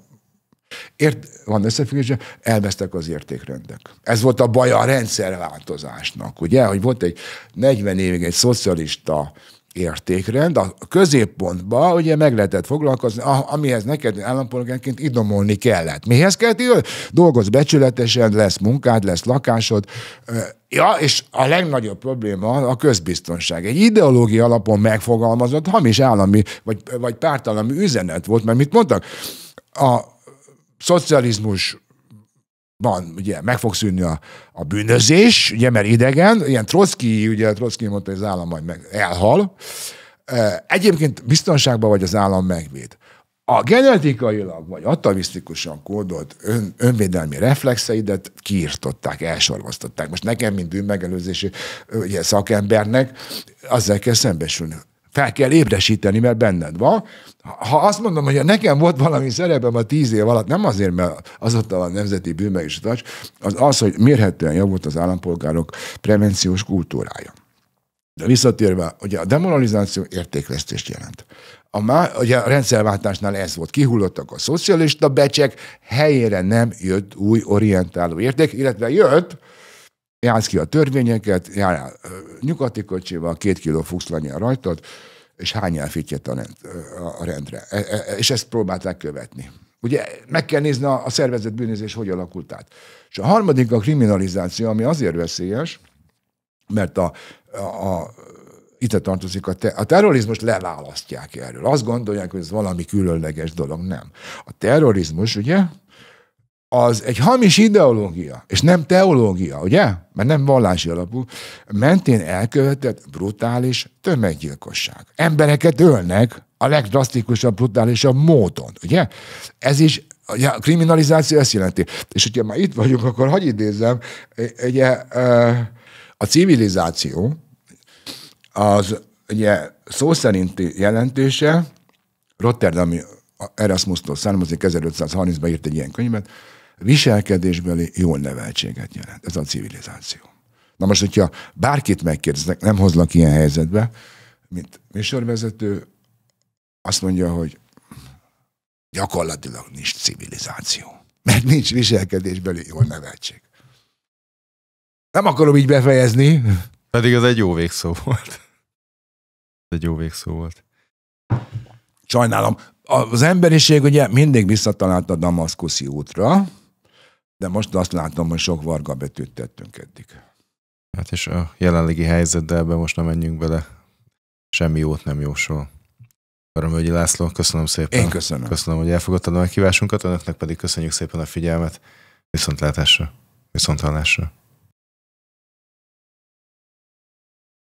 Ért, van összefüggés, elvesztek az értékrendek. Ez volt a baj a rendszerváltozásnak, ugye, hogy volt egy 40 évig egy szocialista értékrend, a középpontba ugye meg lehetett foglalkozni, amihez neked állampolgárként idomolni kellett. Mihez kell? Dolgoz becsületesen, lesz munkád, lesz lakásod. Ja, és a legnagyobb probléma a közbiztonság. Egy ideológia alapon megfogalmazott hamis állami vagy, vagy pártállami üzenet volt, mert mit mondtak? A, szocializmus van, ugye meg fog szűnni a, a bűnözés, ugye, mert idegen, ilyen Trotsky, ugye Trotsky mondta, hogy az állam majd meg elhal. Egyébként biztonságban vagy az állam megvéd. A genetikailag vagy atavisztikusan kódolt ön, önvédelmi reflexeidet kiirtották, elsorvasztották. Most nekem, mint bűnmegelőzési ugye, szakembernek, azzal kell szembesülni fel kell ébresíteni, mert benned van. Ha azt mondom, hogy nekem volt valami szerepem a tíz év alatt, nem azért, mert az ott a Nemzeti Bűnbeg és Tacs, az az, hogy mérhetően javult az állampolgárok prevenciós kultúrája. De visszatérve, ugye a demoralizáció értékvesztést jelent. A, má, ugye a rendszerváltásnál ez volt, kihullottak a szocialista becsek, helyére nem jött új orientáló érték, illetve jött, jársz ki a törvényeket, járjál nyugati kocsival, két kiló fuxlanyjal rajtad, és hány elfityet a, a rendre. E, e, e, és ezt próbálták követni. Ugye meg kell nézni a, szervezet bűnözés, hogy alakult át. És a harmadik a kriminalizáció, ami azért veszélyes, mert a, a, a itt tartozik a, te- a terrorizmus leválasztják erről. Azt gondolják, hogy ez valami különleges dolog. Nem. A terrorizmus, ugye, az egy hamis ideológia, és nem teológia, ugye? Mert nem vallási alapú, mentén elkövetett brutális tömeggyilkosság. Embereket ölnek a legdrasztikusabb, brutálisabb módon, ugye? Ez is ugye, a kriminalizáció ezt jelenti. És hogyha már itt vagyunk, akkor hagyj idézem, ugye a civilizáció az ugye szó szerinti jelentése Rotterdami Erasmus-tól származik, 1530-ban írt egy ilyen könyvet, viselkedésbeli jól neveltséget jelent. Ez a civilizáció. Na most, hogyha bárkit megkérdeznek, nem hozlak ilyen helyzetbe, mint műsorvezető, azt mondja, hogy gyakorlatilag nincs civilizáció. Mert nincs viselkedésbeli jól neveltség. Nem akarom így befejezni. Pedig az egy jó végszó volt. Ez egy jó végszó volt. Sajnálom. Az emberiség ugye mindig visszatalált a damaszkuszi útra, de most azt látom, hogy sok varga betűt tettünk eddig. Hát és a jelenlegi helyzetben ebbe most nem menjünk bele. Semmi jót nem jósol. Örömölgyi László, köszönöm szépen. Én köszönöm. Köszönöm, hogy elfogadtad a meghívásunkat, önöknek pedig köszönjük szépen a figyelmet. Viszontlátásra, viszontlátásra.